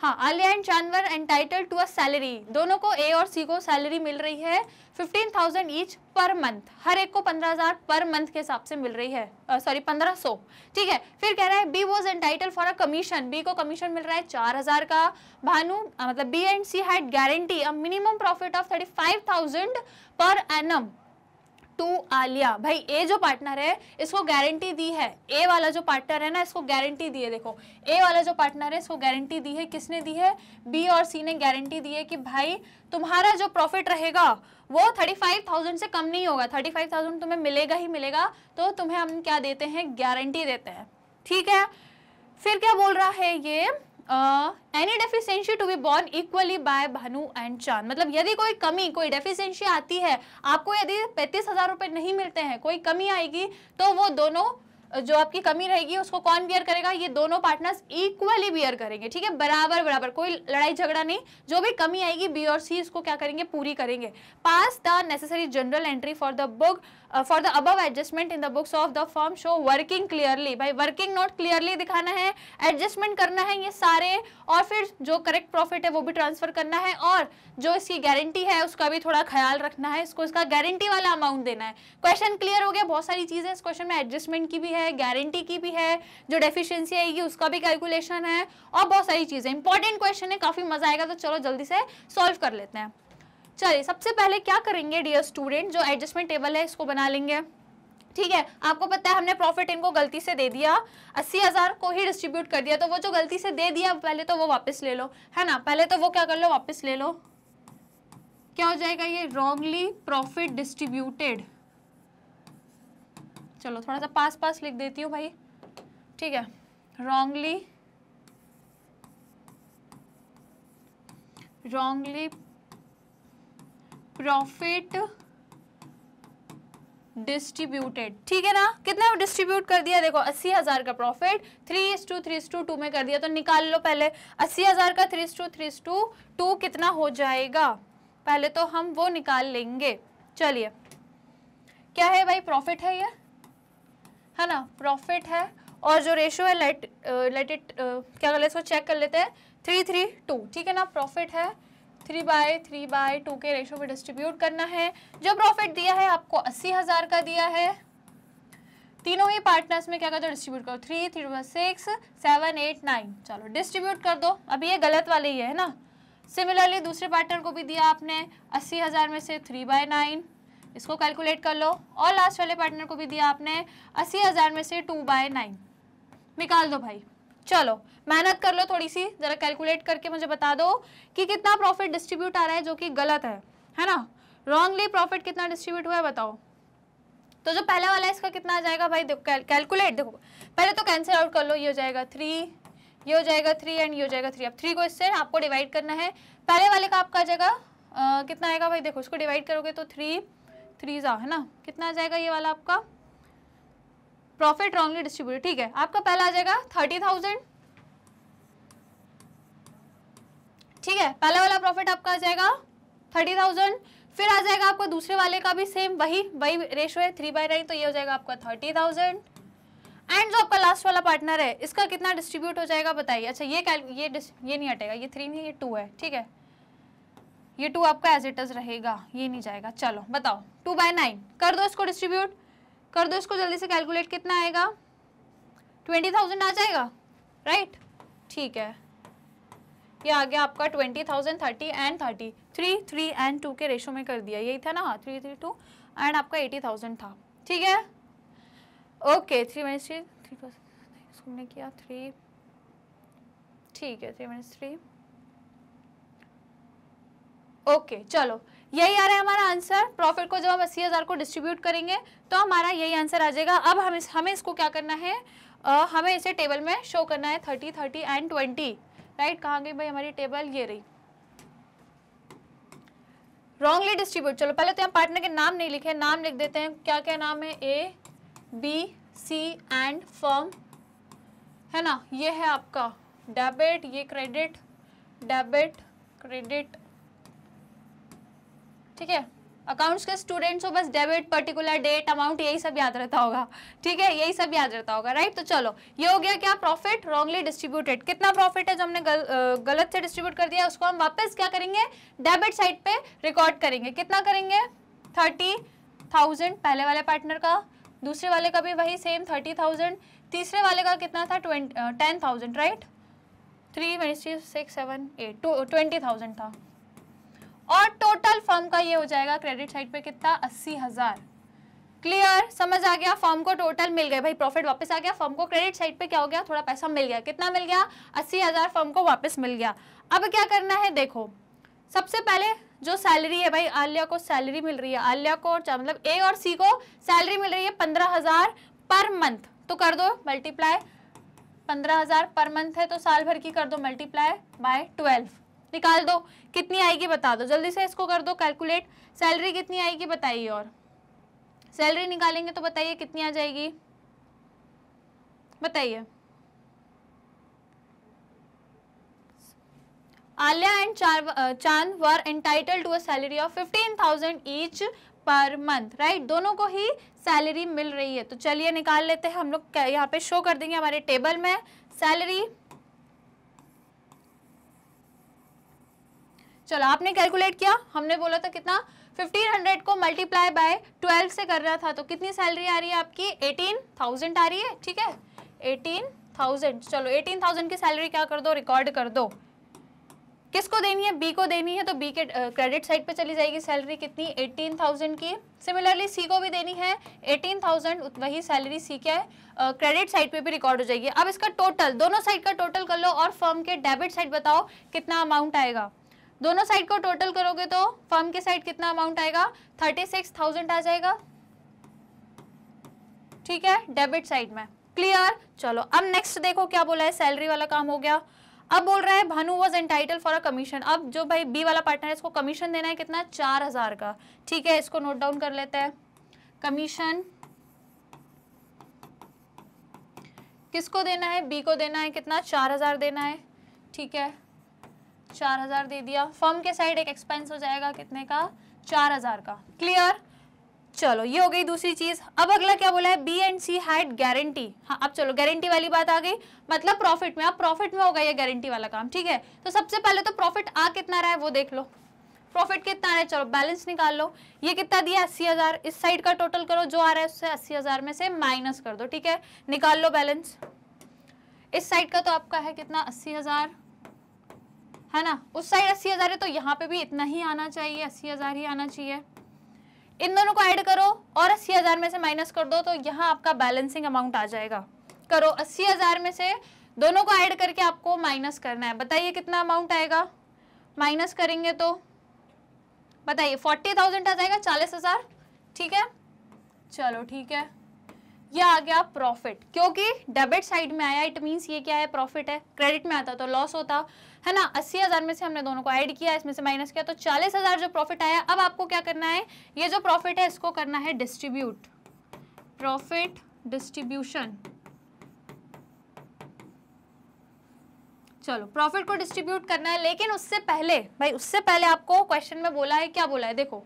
[SPEAKER 1] हाँ आलिया एंड जानवर एंटाइटल्ड टू अ सैलरी दोनों को ए और सी को सैलरी मिल रही है fifteen thousand each per month हर एक को पंद्रह हजार पर मंथ के हिसाब से मिल रही है सॉरी पंद्रह सौ ठीक है फिर कह रहा है B was entitle for a commission B को कमीशन मिल रहा है चार हजार का भानु मतलब B and C had guarantee a minimum profit of thirty five thousand per annum to Alia भाई ए जो पार्टनर है इसको गारंटी दी है ए वाला जो पार्टनर है ना इसको गारंटी दी है देखो ए वाला जो पार्टनर है इसको गारंटी दी है किसने दी है बी और सी ने गारंटी दी है कि भाई तुम्हारा जो प्रॉफिट रहेगा वो थर्टी फाइव थाउजेंड से कम नहीं होगा थर्टी फाइव थाउजेंड तुम्हें मिलेगा ही मिलेगा तो तुम्हें हम क्या देते हैं गारंटी देते हैं ठीक है फिर क्या बोल रहा है ये any deficiency to be borne equally by Bhanu and Chand मतलब यदि कोई कमी कोई डेफिशिएंसी आती है आपको यदि पैंतीस हजार रुपए नहीं मिलते हैं कोई कमी आएगी तो वो दोनों जो आपकी कमी रहेगी उसको कौन बियर करेगा ये दोनों पार्टनर्स इक्वली बियर करेंगे ठीक है बराबर बराबर कोई लड़ाई झगड़ा नहीं जो भी कमी आएगी बी और सी इसको क्या करेंगे पूरी करेंगे pass the necessary journal entry for the book uh, for the above adjustment in the books of the firm show working clearly by working not clearly दिखाना है adjustment करना है ये सारे और फिर जो correct profit है वो भी transfer करना है और जो इसकी guarantee है उसका भी थोड़ा ख्याल रखना है इसको इसका guarantee वाला amount देना है question clear हो गया बहुत सारी चीज़ें इस question में adjustment की भी है guarantee की भी है जो deficiency आएगी उसका भी calculation है और बहुत सारी चीज़ें important question है काफ़ी मज़ा आएगा तो चलो जल्दी से solve कर लेते हैं चलिए सबसे पहले क्या करेंगे डियर स्टूडेंट जो एडजस्टमेंट टेबल है इसको बना लेंगे ठीक है आपको पता है हमने प्रॉफिट इनको गलती से दे दिया अस्सी हज़ार को ही डिस्ट्रीब्यूट कर दिया तो वो जो गलती से दे दिया पहले तो वो वापस ले लो है ना पहले तो वो क्या कर लो वापस ले लो क्या हो जाएगा ये रॉन्गली प्रॉफिट डिस्ट्रीब्यूटेड चलो थोड़ा सा पास पास लिख देती हूँ भाई ठीक है रॉन्गली रॉन्गली प्रॉफिट डिस्ट्रीब्यूटेड ठीक है ना कितना डिस्ट्रीब्यूट कर दिया देखो अस्सी हजार का profit three is to three to two में कर दिया तो निकाल लो पहले अस्सी हजार का three to three to two कितना हो जाएगा पहले तो हम वो निकाल लेंगे चलिए क्या है भाई प्रॉफिट है ये है ना प्रॉफिट है और जो रेशो है लेट लेट इट क्या कर इसको चेक कर लेते हैं थ्री थ्री टू ठीक है ना प्रॉफिट है three by three by two के रेशो में डिस्ट्रीब्यूट करना है जो प्रॉफिट दिया है आपको अस्सी हज़ार का दिया है तीनों ही पार्टनर्स में क्या कर दो डिस्ट्रीब्यूट करो three three by six seven eight nine चलो डिस्ट्रीब्यूट कर दो अभी ये गलत वाले ही है ना सिमिलरली दूसरे पार्टनर को भी दिया आपने अस्सी हज़ार में से थ्री बाय नाइन इसको कैलकुलेट कर लो और लास्ट वाले पार्टनर को भी दिया आपने अस्सी हज़ार में से टू बाय नाइन निकाल दो भाई चलो मेहनत कर लो थोड़ी सी ज़रा कैलकुलेट करके मुझे बता दो कि कितना प्रॉफिट डिस्ट्रीब्यूट आ रहा है जो कि गलत है है ना रॉन्गली प्रॉफिट कितना डिस्ट्रीब्यूट हुआ है बताओ तो जो पहला वाला है इसका कितना आ जाएगा भाई देखो कैलकुलेट देखो पहले तो कैंसिल आउट कर लो ये हो जाएगा थ्री ये हो जाएगा थ्री एंड ये हो जाएगा थ्री अब थ्री को इससे आपको डिवाइड करना है पहले वाले का आपका आ जाएगा कितना आएगा भाई देखो इसको डिवाइड करोगे तो थ्री थ्री ज़ा है ना कितना आ जाएगा ये वाला आपका प्रॉफिट रॉन्गली डिस्ट्रीब्यूट ठीक है आपका पहला आ जाएगा थर्टी थाउजेंड ठीक है पहला वाला प्रॉफिट आपका आ जाएगा थर्टी थाउजेंड फिर आ जाएगा आपका दूसरे वाले का भी सेम वही वही रेशो है थ्री बाई नाइन तो ये हो जाएगा आपका थर्टी थाउजेंड एंड जो आपका लास्ट वाला पार्टनर है इसका कितना डिस्ट्रीब्यूट हो जाएगा बताइए अच्छा ये ये ये नहीं हटेगा ये थ्री नहीं ये टू है ठीक है ये टू आपका एज इट इज रहेगा ये नहीं जाएगा चलो बताओ टू बाय नाइन कर दो इसको डिस्ट्रीब्यूट कर दो इसको जल्दी से कैलकुलेट कितना आएगा ट्वेंटी थाउजेंड आ जाएगा राइट ठीक है ये आ गया आपका twenty thousand thirty and thirty three three and two के रेशो में कर दिया यही था ना थ्री थ्री टू एंड आपका एटी थाउजेंड था ठीक है okay three minus three three हमने किया थ्री ठीक है थ्री माइनस थ्री ओके चलो यही आ रहा है हमारा आंसर प्रॉफिट को जब हम अस्सी हज़ार को डिस्ट्रीब्यूट करेंगे तो हमारा यही आंसर आ जाएगा अब हम इस, हमें इसको क्या करना है आ, हमें इसे टेबल में शो करना है thirty thirty and twenty right कहाँ गई भाई हमारी टेबल ये रही रॉन्गली डिस्ट्रीब्यूट चलो पहले तो हम पार्टनर के नाम नहीं लिखे नाम लिख देते हैं क्या क्या नाम है A B C and firm है ना ये है आपका डेबिट ये क्रेडिट डेबिट क्रेडिट ठीक है अकाउंट्स के स्टूडेंट्स हो बस डेबिट पर्टिकुलर डेट अमाउंट यही सब याद रहता होगा ठीक है यही सब याद रहता होगा राइट तो चलो ये हो गया क्या प्रॉफिट रॉन्गली डिस्ट्रीब्यूटेड कितना प्रॉफिट है जो हमने गल, गलत से डिस्ट्रीब्यूट कर दिया उसको हम वापस क्या करेंगे डेबिट साइड पे रिकॉर्ड करेंगे कितना करेंगे थर्टी थाउजेंड पहले वाले पार्टनर का दूसरे वाले का भी वही सेम थर्टी थाउजेंड तीसरे वाले का कितना था twenty ten thousand right three minus three six seven eight twenty thousand था और टोटल फर्म का ये हो जाएगा क्रेडिट साइड पे कितना अस्सी हज़ार क्लियर समझ आ गया फर्म को टोटल मिल गए भाई प्रॉफिट वापस आ गया फर्म को क्रेडिट साइड पे क्या हो गया थोड़ा पैसा मिल गया कितना मिल गया अस्सी हज़ार फर्म को वापस मिल गया अब क्या करना है देखो सबसे पहले जो सैलरी है भाई आलिया को सैलरी मिल रही है आलिया को मतलब ए और सी को सैलरी मिल रही है पंद्रह हज़ार पर मंथ तो कर दो मल्टीप्लाई पंद्रह हज़ार पर मंथ है तो साल भर की कर दो मल्टीप्लाई बाय ट्वेल्व निकाल दो कितनी आएगी बता दो जल्दी से इसको कर दो कैलकुलेट सैलरी कितनी आएगी बताइए और सैलरी निकालेंगे तो बताइए कितनी आ जाएगी बताइए Alia and Chand were entitle to a salary of fifteen thousand each per month right दोनों को ही सैलरी मिल रही है तो चलिए निकाल लेते हैं हम लोग यहाँ पे शो कर देंगे हमारे टेबल में सैलरी चलो आपने कैलकुलेट किया हमने बोला था कितना 1500 को मल्टीप्लाई बाय 12 से कर रहा था तो कितनी सैलरी आ रही है आपकी 18,000 आ रही है ठीक है 18,000 चलो 18,000 की सैलरी क्या कर दो रिकॉर्ड कर दो किसको देनी है बी को देनी है तो बी के क्रेडिट साइड पे चली जाएगी सैलरी कितनी 18,000 की सिमिलरली सी को भी देनी है 18,000 वही सैलरी सी क्या है क्रेडिट साइड पे भी रिकॉर्ड हो जाएगी अब इसका टोटल दोनों साइड का टोटल कर लो और फर्म के डेबिट साइड बताओ कितना अमाउंट आएगा दोनों साइड को टोटल करोगे तो फर्म के साइड कितना अमाउंट आएगा थर्टी सिक्स थाउजेंड आ जाएगा ठीक है डेबिट साइड में क्लियर चलो अब नेक्स्ट देखो क्या बोला है सैलरी वाला काम हो गया अब बोल रहा है Bhanu was entitle for a commission अब जो भाई बी वाला पार्टनर है इसको कमीशन देना है कितना चार हजार का ठीक है इसको नोट डाउन कर लेते हैं कमीशन किसको देना है बी को देना है कितना चार हजार देना है ठीक है चार हजार दे दिया फर्म के साइड एक एक्सपेंस हो जाएगा कितने का चार हजार का क्लियर चलो ये हो गई दूसरी चीज अब अगला क्या बोला है B and C had guarantee हाँ अब चलो गारंटी वाली बात आ गई मतलब प्रॉफिट में अब प्रॉफिट में होगा ये गारंटी वाला काम ठीक है तो सबसे पहले तो प्रॉफिट आ कितना रहा है वो देख लो प्रॉफिट कितना रहा है चलो बैलेंस निकाल लो ये कितना दिया अस्सी हज़ार इस साइड का टोटल करो जो आ रहा है उससे अस्सी हज़ार में से माइनस कर दो ठीक है निकाल लो बैलेंस इस साइड का तो आपका है कितना अस्सी हज़ार है ना उस साइड अस्सी हज़ार है तो यहाँ पे भी इतना ही आना चाहिए अस्सी हज़ार ही आना चाहिए इन दोनों को ऐड करो और अस्सी हज़ार में से माइनस कर दो तो यहाँ आपका बैलेंसिंग अमाउंट आ जाएगा करो अस्सी हज़ार में से दोनों को ऐड करके आपको माइनस करना है बताइए कितना अमाउंट आएगा माइनस करेंगे तो बताइए फोर्टी थाउजेंड आ जाएगा चालीस हज़ार ठीक है चलो ठीक है ये आ गया प्रॉफिट क्योंकि डेबिट साइड में आया इट मीन्स ये क्या है प्रॉफिट है क्रेडिट में आता तो लॉस होता है ना अस्सी हजार में से हमने दोनों को ऐड किया इसमें से माइनस किया तो चालीस हजार जो प्रॉफिट आया अब आपको क्या करना है ये जो प्रॉफिट है इसको करना है डिस्ट्रीब्यूट प्रॉफिट डिस्ट्रीब्यूशन चलो प्रॉफिट को डिस्ट्रीब्यूट करना है लेकिन उससे पहले भाई उससे पहले आपको क्वेश्चन में बोला है क्या बोला है देखो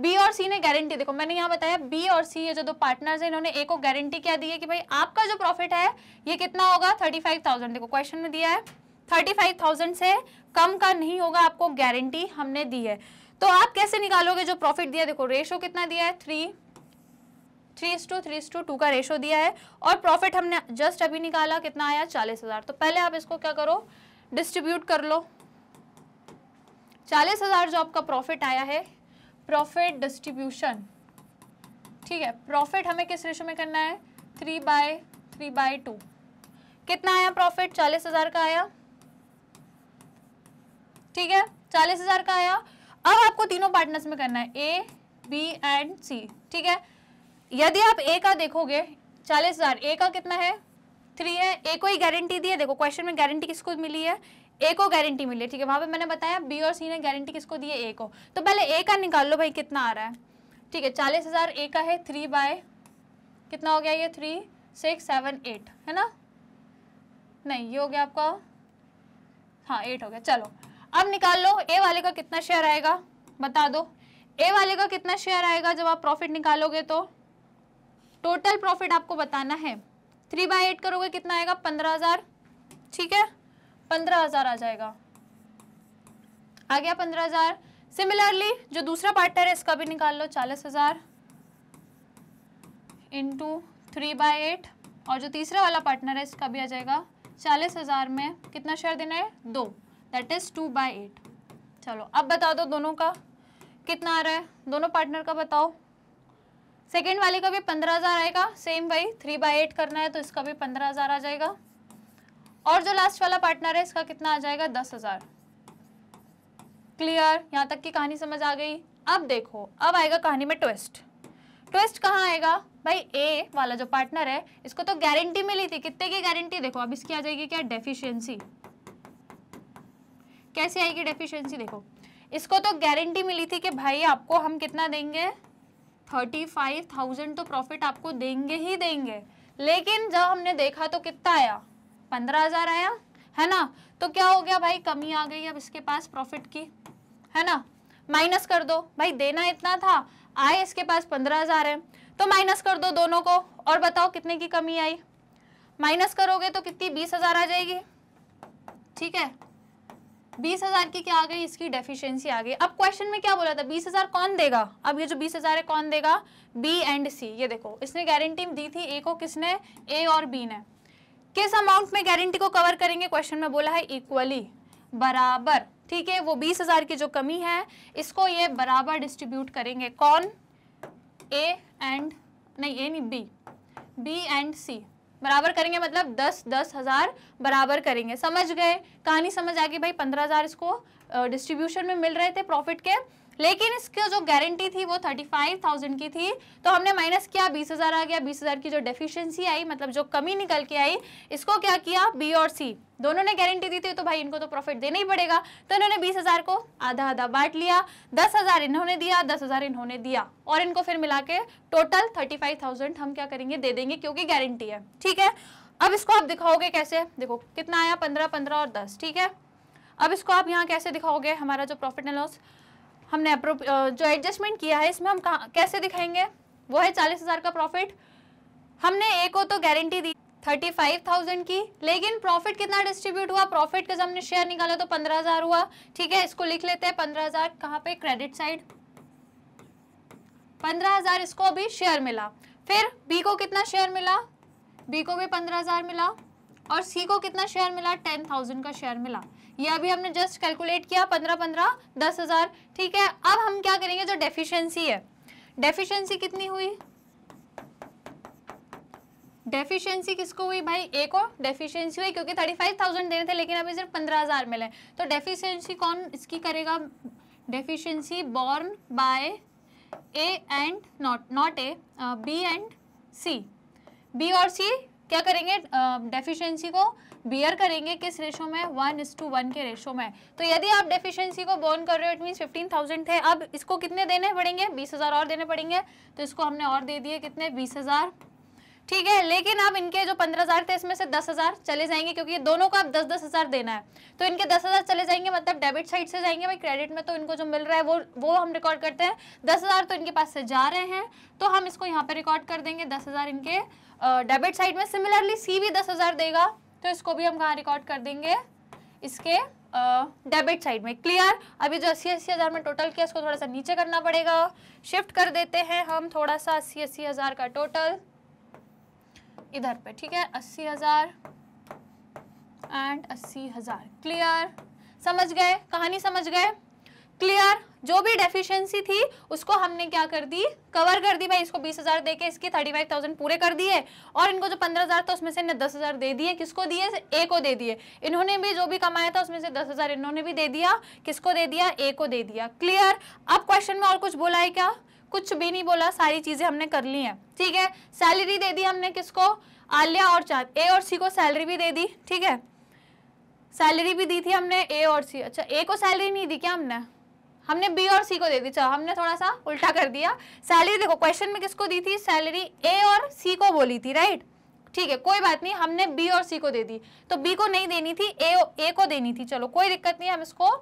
[SPEAKER 1] बी और सी ने गारंटी देखो मैंने यहाँ बताया बी और सी ये जो दो पार्टनर्स हैं इन्होंने ए को गारंटी क्या दी है कि भाई आपका जो प्रॉफिट है ये कितना होगा थर्टी फाइव थाउजेंड देखो क्वेश्चन में दिया है थर्टी फाइव थाउजेंड से कम का नहीं होगा आपको गारंटी हमने दी है तो आप कैसे निकालोगे जो प्रॉफिट दिया देखो रेशो कितना दिया है three three is to three is to two two ratio दिया है और प्रॉफिट हमने जस्ट अभी निकाला कितना आया चालीस हज़ार तो पहले आप इसको क्या करो डिस्ट्रीब्यूट कर लो चालीस हज़ार जो आपका प्रॉफिट आया है प्रॉफिट डिस्ट्रीब्यूशन ठीक है प्रॉफिट हमें किस रेशो में करना है three by three by two कितना आया प्रॉफिट चालीस हज़ार का आया ठीक है चालीस हजार का आया अब आपको तीनों पार्टनर्स में करना है ए बी एंड सी ठीक है यदि आप ए का देखोगे चालीस हजार ए का कितना है थ्री है ए को ही गारंटी दी है देखो क्वेश्चन में गारंटी किसको मिली है ए को गारंटी मिली है ठीक है वहां पे मैंने बताया बी और सी ने गारंटी किसको दी है ए को तो पहले ए का निकाल लो भाई कितना आ रहा है ठीक है चालीस हजार ए का है थ्री बाय कितना हो गया ये थ्री सिक्स सेवन एट है ना नहीं ये हो गया आपका हाँ एट हो गया चलो अब निकाल लो ए वाले का कितना शेयर आएगा बता दो ए वाले का कितना शेयर आएगा जब आप प्रॉफिट निकालोगे तो टोटल प्रॉफिट आपको बताना है थ्री बाई एट करोगे कितना आएगा पंद्रह हज़ार ठीक है पंद्रह हज़ार आ जाएगा आ गया पंद्रह हज़ार सिमिलरली जो दूसरा पार्टनर है इसका भी निकाल लो चालीस हज़ार इंटू थ्री बाय एट और जो तीसरा वाला पार्टनर है इसका भी आ जाएगा चालीस हज़ार में कितना शेयर देना है दो that is two by eight चलो अब बता दो दोनों का कितना आ रहा है दोनों पार्टनर का बताओ सेकेंड वाले का भी पंद्रह हज़ार आएगा सेम वही थ्री बाई एट करना है तो इसका भी पंद्रह हज़ार आ जाएगा और जो लास्ट वाला पार्टनर है इसका कितना आ जाएगा दस हज़ार क्लियर यहाँ तक की कहानी समझ आ गई अब देखो अब आएगा कहानी में ट्विस्ट ट्विस्ट कहाँ आएगा भाई ए वाला जो पार्टनर है इसको तो गारंटी मिली थी कितने की गारंटी देखो अब इसकी आ जाएगी क्या डेफिशियंसी कैसे आएगी डेफिशिएंसी देखो इसको तो गारंटी मिली थी कि भाई आपको हम कितना देंगे थर्टी फाइव थाउजेंड तो प्रॉफिट आपको देंगे ही देंगे लेकिन जब हमने देखा तो कितना आया पंद्रह हजार आया है ना तो क्या हो गया भाई कमी आ गई अब इसके पास प्रॉफिट की है ना माइनस कर दो भाई देना इतना था आए इसके पास पंद्रह हजार है तो माइनस कर दो दोनों को और बताओ कितने की कमी आई माइनस करोगे तो कितनी बीस हजार आ जाएगी ठीक है बीस हजार की क्या आ गई इसकी डेफिशिएंसी आ गई अब क्वेश्चन में क्या बोला था बीस हजार कौन देगा अब ये जो बीस हजार है कौन देगा बी एंड सी ये देखो इसने गारंटी दी थी ए को किसने ए और बी ने किस अमाउंट में गारंटी को कवर करेंगे क्वेश्चन में बोला है इक्वली बराबर ठीक है वो बीस हजार की जो कमी है इसको ये बराबर डिस्ट्रीब्यूट करेंगे कौन ए एंड नहीं ए नहीं बी बी एंड सी बराबर करेंगे मतलब दस दस हज़ार बराबर करेंगे समझ गए कहानी समझ आ गई भाई पंद्रह हज़ार इसको डिस्ट्रीब्यूशन में मिल रहे थे प्रॉफिट के लेकिन इसका जो गारंटी थी वो थर्टी फाइव थाउजेंड की थी तो हमने माइनस किया बीस हज़ार आ गया बीस हज़ार की जो डेफिशिएंसी आई मतलब जो कमी निकल के आई इसको क्या किया बी और सी दोनों ने गारंटी दी थी तो भाई इनको तो प्रॉफिट देना ही पड़ेगा तो इन्होंने बीस हज़ार को आधा आधा बांट लिया दस हज़ार इन्होंने दिया दस हज़ार इन्होंने दिया और इनको फिर मिला के टोटल थर्टी फाइव थाउजेंड हम क्या करेंगे दे देंगे क्योंकि गारंटी है ठीक है अब इसको आप दिखाओगे कैसे देखो कितना आया पंद्रह पंद्रह और दस ठीक है अब इसको आप यहाँ कैसे दिखाओगे हमारा जो प्रॉफिट एंड लॉस हमने जो एडजस्टमेंट किया है इसमें हम कैसे दिखाएंगे वो है चालीस हज़ार का प्रॉफिट हमने ए को तो गारंटी दी थर्टी फाइव थाउजेंड की लेकिन प्रॉफिट कितना डिस्ट्रीब्यूट हुआ प्रॉफिट का जब हमने शेयर निकाला तो पंद्रह हज़ार हुआ ठीक है इसको लिख लेते हैं पंद्रह हज़ार कहाँ पे क्रेडिट साइड पंद्रह हज़ार इसको अभी शेयर मिला फिर बी को कितना शेयर मिला बी को भी पंद्रह हज़ार मिला और सी को कितना शेयर मिला टेन थाउजेंड का शेयर मिला ये अभी हमने जस्ट कैलकुलेट किया पंद्रह पंद्रह दस हज़ार ठीक है अब हम क्या करेंगे जो डेफिशिएंसी है डेफिशिएंसी कितनी हुई डेफिशिएंसी किसको हुई भाई ए को डेफिशिएंसी हुई क्योंकि थर्टी फाइव थाउजेंड देने थे लेकिन अभी सिर्फ पंद्रह हज़ार मिले तो डेफिशिएंसी कौन इसकी करेगा deficiency borne by A and not not A B and C B और सी क्या करेंगे डेफिशिएंसी uh, को बियर करेंगे किस रेशो में वन इस टू वन के रेशो में तो यदि आप डेफिशिएंसी को बोर्न कर रहे हो इट मीन फिफ्टीन थाउजेंड थे अब इसको कितने देने पड़ेंगे बीस हज़ार और देने पड़ेंगे तो इसको हमने और दे दिए कितने बीस हज़ार ठीक है लेकिन अब इनके जो पंद्रह हज़ार थे इसमें से दस हज़ार चले जाएंगे क्योंकि ये दोनों को आप दस दस हज़ार देना है तो इनके दस हज़ार चले जाएंगे मतलब डेबिट साइड से जाएंगे भाई क्रेडिट में तो इनको जो मिल रहा है वो वो हम रिकॉर्ड करते हैं दस हज़ार तो इनके पास से जा रहे हैं तो हम इसको यहाँ पर रिकॉर्ड कर देंगे दस हज़ार इनके डेबिट साइड में सिमिलरली सी भी दस हज़ार देगा तो इसको भी हम कहाँ रिकॉर्ड कर देंगे इसके डेबिट साइड में क्लियर अभी जो अस्सी अस्सी हज़ार में टोटल किया इसको थोड़ा सा नीचे करना पड़ेगा शिफ्ट कर देते हैं हम थोड़ा सा अस्सी अस्सी हज़ार का टोटल इधर पे ठीक है अस्सी हज़ार एंड अस्सी हज़ार क्लियर समझ गए कहानी समझ गए क्लियर जो भी डेफिशिएंसी थी उसको हमने क्या कर दी कवर कर दी भाई इसको बीस हज़ार दे के इसके थर्टी फाइव थाउजेंड पूरे कर दिए और इनको जो पंद्रह हज़ार था उसमें से इन्हें दस हज़ार दे दिए किसको दिए ए को दे दिए इन्होंने भी जो भी कमाया था उसमें से दस हज़ार इन्होंने भी दे दिया किसको दे दिया ए को दे दिया क्लियर अब क्वेश्चन में और कुछ बोला है क्या कुछ भी नहीं बोला सारी चीज़ें हमने कर ली है ठीक है सैलरी दे दी हमने किसको आलिया और चार ए और सी को सैलरी भी दे दी ठीक है सैलरी भी दी थी हमने ए और सी अच्छा ए को सैलरी नहीं दी क्या हमने हमने बी और सी को दे दी चलो हमने थोड़ा सा उल्टा कर दिया सैलरी देखो क्वेश्चन में किसको दी थी सैलरी ए और सी को बोली थी राइट ठीक है कोई बात नहीं हमने बी और सी को दे दी तो बी को नहीं देनी थी ए ए को देनी थी चलो कोई दिक्कत नहीं हम इसको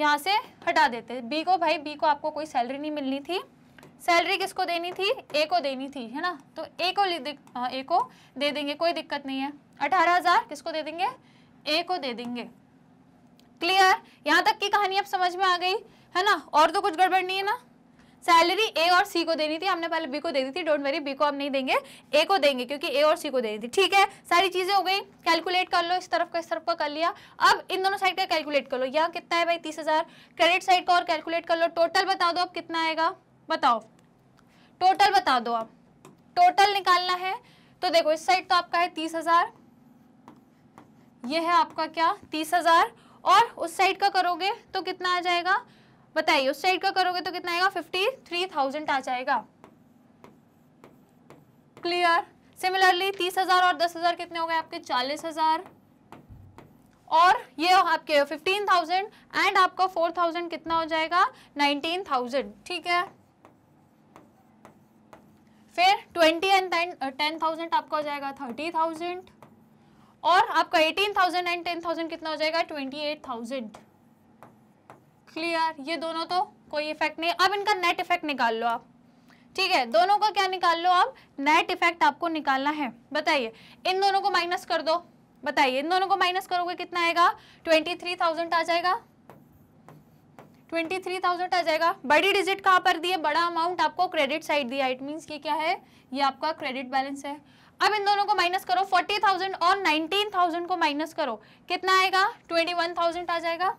[SPEAKER 1] यहाँ से हटा देते बी को भाई बी को आपको कोई सैलरी नहीं मिलनी थी सैलरी किसको देनी थी ए को देनी थी है ना तो ए को ए हाँ, को दे देंगे कोई दिक्कत नहीं है अठारह हज़ार किसको दे देंगे ए को दे देंगे क्लियर यहाँ तक की कहानी अब समझ में आ गई है ना और तो कुछ गड़बड़ नहीं है ना सैलरी ए और सी को देनी थी हमने पहले बी को दे दी थी डोंट वेरी बी को हम नहीं देंगे ए को देंगे क्योंकि ए और सी को देनी थी ठीक है सारी चीज़ें हो गई कैलकुलेट कर लो इस तरफ का इस तरफ का कर लिया अब इन दोनों साइड का कैलकुलेट कर लो यहाँ कितना है भाई तीस हज़ार क्रेडिट साइड का और कैलकुलेट कर लो टोटल बता दो अब कितना आएगा बताओ टोटल बता दो आप टोटल निकालना है तो देखो इस साइड तो आपका है तीस हज़ार ये है आपका क्या तीस हज़ार और उस साइड का करोगे तो कितना आ जाएगा बताइए उस साइड का करोगे तो कितना आएगा फिफ्टी थ्री थाउजेंड आ जाएगा क्लियर सिमिलरली तीस हजार और दस हजार कितने हो गए आपके चालीस हजार और ये आपके फिफ्टीन थाउजेंड एंड आपका फोर थाउजेंड कितना हो जाएगा नाइनटीन थाउजेंड ठीक है फिर ट्वेंटी एंड टेन थाउजेंड आपका हो जाएगा थर्टी थाउजेंड और आपका eighteen thousand and ten thousand कितना हो जाएगा ट्वेंटी एट थाउजेंड क्लियर ये दोनों तो कोई इफेक्ट नहीं अब इनका नेट इफेक्ट निकाल लो आप ठीक है दोनों का क्या निकाल लो आप नेट इफेक्ट आपको निकालना है बताइए इन दोनों को माइनस कर दो बताइए इन दोनों को माइनस करोगे कितना आएगा ट्वेंटी थ्री थाउजेंड आ जाएगा ट्वेंटी थ्री थाउजेंड आ जाएगा बड़ी डिजिट कहाँ पर दी है बड़ा अमाउंट आपको क्रेडिट साइड दिया इट मीन्स ये क्या है ये आपका क्रेडिट बैलेंस है अब इन दोनों को माइनस करो 40,000 और 19,000 को माइनस करो कितना आएगा 21,000 आ जाएगा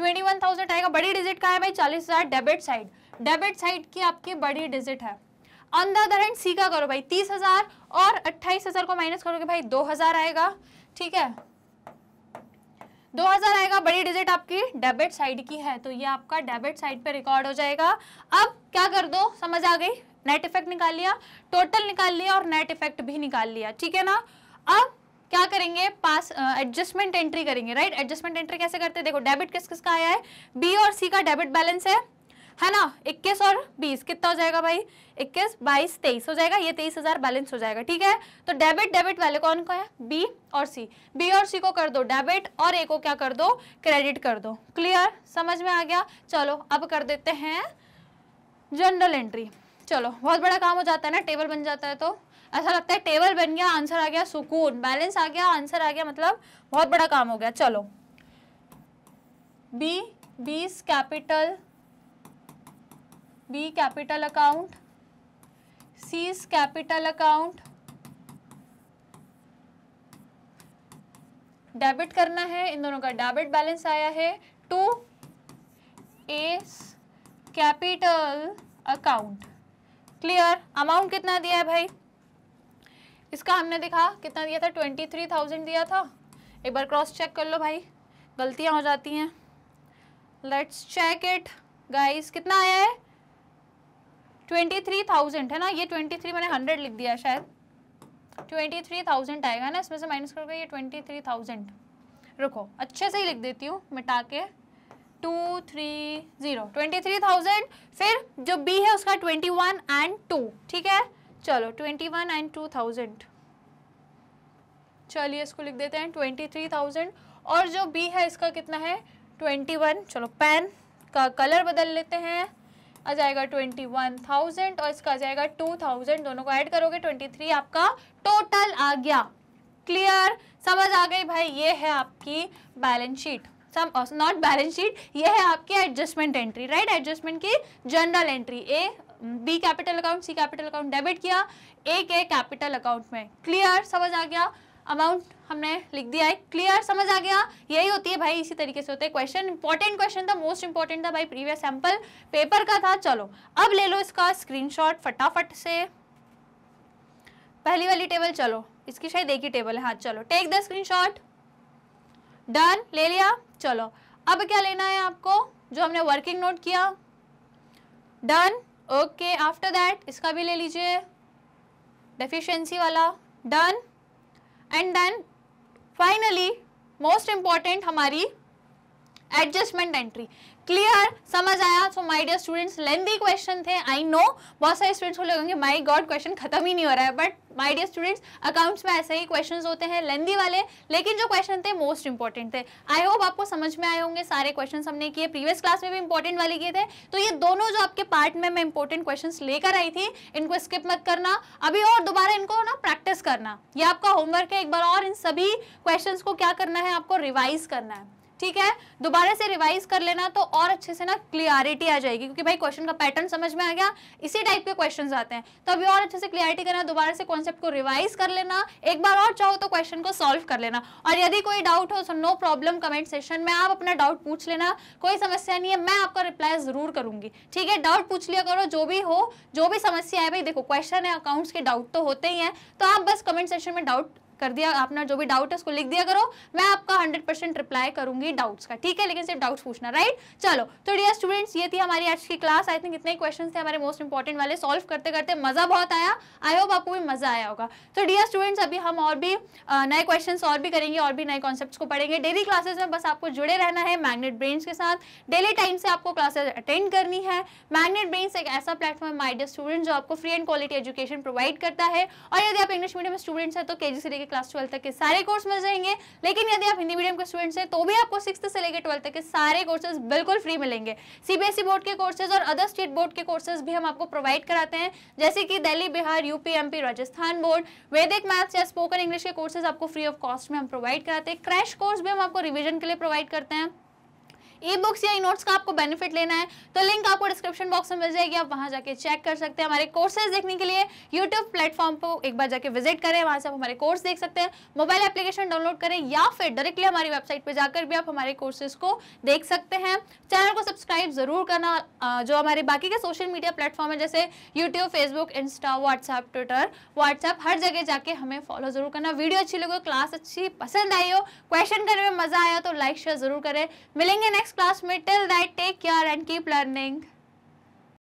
[SPEAKER 1] 21,000 आएगा बड़ी डिजिट का है भाई चालीस हजार डेबिट साइड डेबिट साइड की आपकी बड़ी डिजिट है ऑन द अदर सी का करो भाई 30,000 और 28,000 को माइनस करोगे भाई 2,000 आएगा ठीक है 2000 आएगा बड़ी डिजिट आपकी डेबिट साइड की है तो ये आपका डेबिट साइड पे रिकॉर्ड हो जाएगा अब क्या कर दो समझ आ गई नेट इफेक्ट निकाल लिया टोटल निकाल लिया और नेट इफेक्ट भी निकाल लिया ठीक है ना अब क्या करेंगे पास एडजस्टमेंट एंट्री करेंगे राइट एडजस्टमेंट एंट्री कैसे करते हैं देखो डेबिट किस किस का आया है बी और सी का डेबिट बैलेंस है है ना 21 और 20 कितना हो जाएगा भाई 21 22 23 हो जाएगा ये तेईस हजार बैलेंस हो जाएगा ठीक है तो डेबिट डेबिट वाले कौन को है बी और सी बी और सी को कर दो डेबिट और ए को क्या कर दो क्रेडिट कर दो क्लियर समझ में आ गया चलो अब कर देते हैं जनरल एंट्री चलो बहुत बड़ा काम हो जाता है ना टेबल बन जाता है तो ऐसा लगता है टेबल बन गया आंसर आ गया सुकून बैलेंस आ गया आंसर आ गया मतलब बहुत बड़ा काम हो गया चलो B B's capital B capital account C's capital account debit करना है इन दोनों का डेबिट बैलेंस आया है to S capital account clear amount कितना दिया है भाई इसका हमने देखा कितना दिया था ट्वेंटी थ्री थाउजेंड दिया था एक बार क्रॉस चेक कर लो भाई गलतियां हो जाती हैं लेट्स चेक इट गाइस कितना आया है ट्वेंटी थ्री थाउजेंड है ना ये ट्वेंटी थ्री मैंने हंड्रेड लिख दिया शायद ट्वेंटी थ्री थाउजेंड आएगा ना इसमें से माइनस करोगे ये ट्वेंटी थ्री थाउजेंड रुको अच्छे से ही लिख देती हूँ मिटा के two three zero twenty three thousand फिर जो बी है उसका ट्वेंटी वन एंड टू ठीक है चलो twenty one and two thousand चलिए इसको लिख देते हैं ट्वेंटी थ्री थाउजेंड और जो बी है इसका कितना है ट्वेंटी वन चलो पेन का कलर बदल लेते हैं आ जाएगा ट्वेंटी वन थाउजेंड और इसका आ जाएगा टू थाउजेंड दोनों को ऐड करोगे ट्वेंटी थ्री आपका टोटल आ गया क्लियर समझ आ गई भाई ये है आपकी balance sheet some not balance sheet ये है आपकी एडजस्टमेंट एंट्री राइट एडजस्टमेंट की general entry A B capital account C capital account debit किया ए के कैपिटल अकाउंट में क्लियर समझ आ गया अमाउंट हमने लिख दिया है क्लियर समझ आ गया यही होती है भाई इसी तरीके से होते हैं क्वेश्चन इंपॉर्टेंट क्वेश्चन था मोस्ट इंपॉर्टेंट था भाई प्रीवियस सैंपल पेपर का था चलो अब ले लो इसका स्क्रीनशॉट फटाफट से पहली वाली टेबल चलो इसकी शायद एक ही टेबल है हाँ चलो take the screenshot shot done ले लिया चलो अब क्या लेना है आपको जो हमने वर्किंग नोट किया डन ओके आफ्टर दैट इसका भी ले लीजिए डेफिशिएंसी वाला done and then finally most important हमारी एडजस्टमेंट एंट्री क्लियर समझ आया so my dear students lengthy question थे आई नो बहुत सारे स्टूडेंट्स को लगेंगे माय गॉड क्वेश्चन खत्म ही नहीं हो रहा है but my dear students accounts में ऐसे ही क्वेश्चंस होते हैं लेंदी वाले लेकिन जो क्वेश्चन थे मोस्ट इंपॉर्टेंट थे आई होप आपको समझ में आए होंगे सारे क्वेश्चन हमने किए प्रीवियस क्लास में भी इंपॉर्टेंट वाले किए थे तो ये दोनों जो आपके पार्ट में मैं इंपॉर्टेंट क्वेश्चन लेकर आई थी इनको स्किप मत करना अभी और दोबारा इनको ना प्रैक्टिस करना यह आपका होमवर्क है एक बार और इन सभी क्वेश्चन को क्या करना है आपको रिवाइज करना है ठीक है दोबारा से रिवाइज कर लेना तो और अच्छे से ना क्लियरिटी आ जाएगी क्योंकि भाई क्वेश्चन का पैटर्न समझ में आ गया इसी टाइप के क्वेश्चन आते हैं तो अभी और अच्छे से क्लियरिटी करना दोबारा से कॉन्सेप्ट को रिवाइज कर लेना एक बार और चाहो तो क्वेश्चन को सॉल्व कर लेना और यदि कोई डाउट हो तो नो प्रॉब्लम कमेंट सेशन में आप अपना डाउट पूछ लेना कोई समस्या नहीं है मैं आपका रिप्लाई जरूर करूंगी ठीक है डाउट पूछ लिया करो जो भी हो जो भी समस्या है भाई देखो क्वेश्चन है अकाउंट्स के डाउट तो होते ही है तो आप बस कमेंट सेशन में डाउट कर दिया अपना जो भी डाउट है उसको लिख दिया करो मैं आपका 100 परसेंट रिप्लाई करूंगी डाउट्स का ठीक है लेकिन सिर्फ डाउट्स पूछना राइट चलो तो डियर स्टूडेंट्स ये थी हमारी आज की क्लास आई थिंक इतने क्वेश्चन थे हमारे मोस्ट इंपॉर्टेंट वाले सॉल्व करते करते मजा बहुत आया आई होप आपको भी मजा आया होगा तो डियर स्टूडेंट्स अभी हम और भी नए क्वेश्चन और भी करेंगे और भी नए कॉन्सेप्ट को पढ़ेंगे डेली क्लासेस में बस आपको जुड़े रहना है मैग्नेट ब्रेन के साथ डेली टाइम से आपको क्लासेस अटेंड करनी है मैग्नेट ब्रेन एक ऐसा प्लेटफॉर्म माइडियर स्टूडेंट जो आपको free and quality education provide करता है और यदि आप इंग्लिश मीडियम स्टूडेंट्स है तो के जी लेकर क्लास ट्वेल्थ तक के सारे कोर्स मिल जाएंगे लेकिन यदि आप हिंदी मीडियम के स्टूडेंट्स हैं तो भी आपको सिक्स से लेकर ट्वेल्थ तक के सारे कोर्सेज बिल्कुल फ्री मिलेंगे सीबीएसई बोर्ड e के कोर्सेज और अदर स्टेट बोर्ड के कोर्सेज भी हम आपको प्रोवाइड कराते हैं जैसे कि Delhi Bihar UP MP Rajasthan board वैदिक मैथ्स या स्पोकन इंग्लिश के कोर्सेज आपको फ्री ऑफ कॉस्ट में हम प्रोवाइड कराते हैं क्रैश कोर्स भी हम आपको रिविजन के लिए प्रोवाइड करते हैं ई बुक्स या ई नोट्स का आपको बेनिफिट लेना है तो लिंक आपको डिस्क्रिप्शन बॉक्स में मिल जाएगी आप वहाँ जाके चेक कर सकते हैं हमारे कोर्सेज देखने के लिए यूट्यूब प्लेटफॉर्म पर एक बार जाके विजिट करें वहां से आप हमारे कोर्स देख सकते हैं मोबाइल एप्लीकेशन डाउनलोड करें या फिर डायरेक्टली हमारी वेबसाइट पर जाकर भी आप हमारे कोर्सेज को देख सकते हैं चैनल को सब्सक्राइब जरूर करना जो हमारे बाकी के सोशल मीडिया प्लेटफॉर्म है जैसे YouTube Facebook Insta WhatsApp Twitter WhatsApp हर जगह जाके हमें फॉलो जरूर करना वीडियो अच्छी लगे क्लास अच्छी पसंद आई हो क्वेश्चन करने में मजा आया तो लाइक शेयर जरूर करें मिलेंगे next classmate. Till that, take care and keep learning.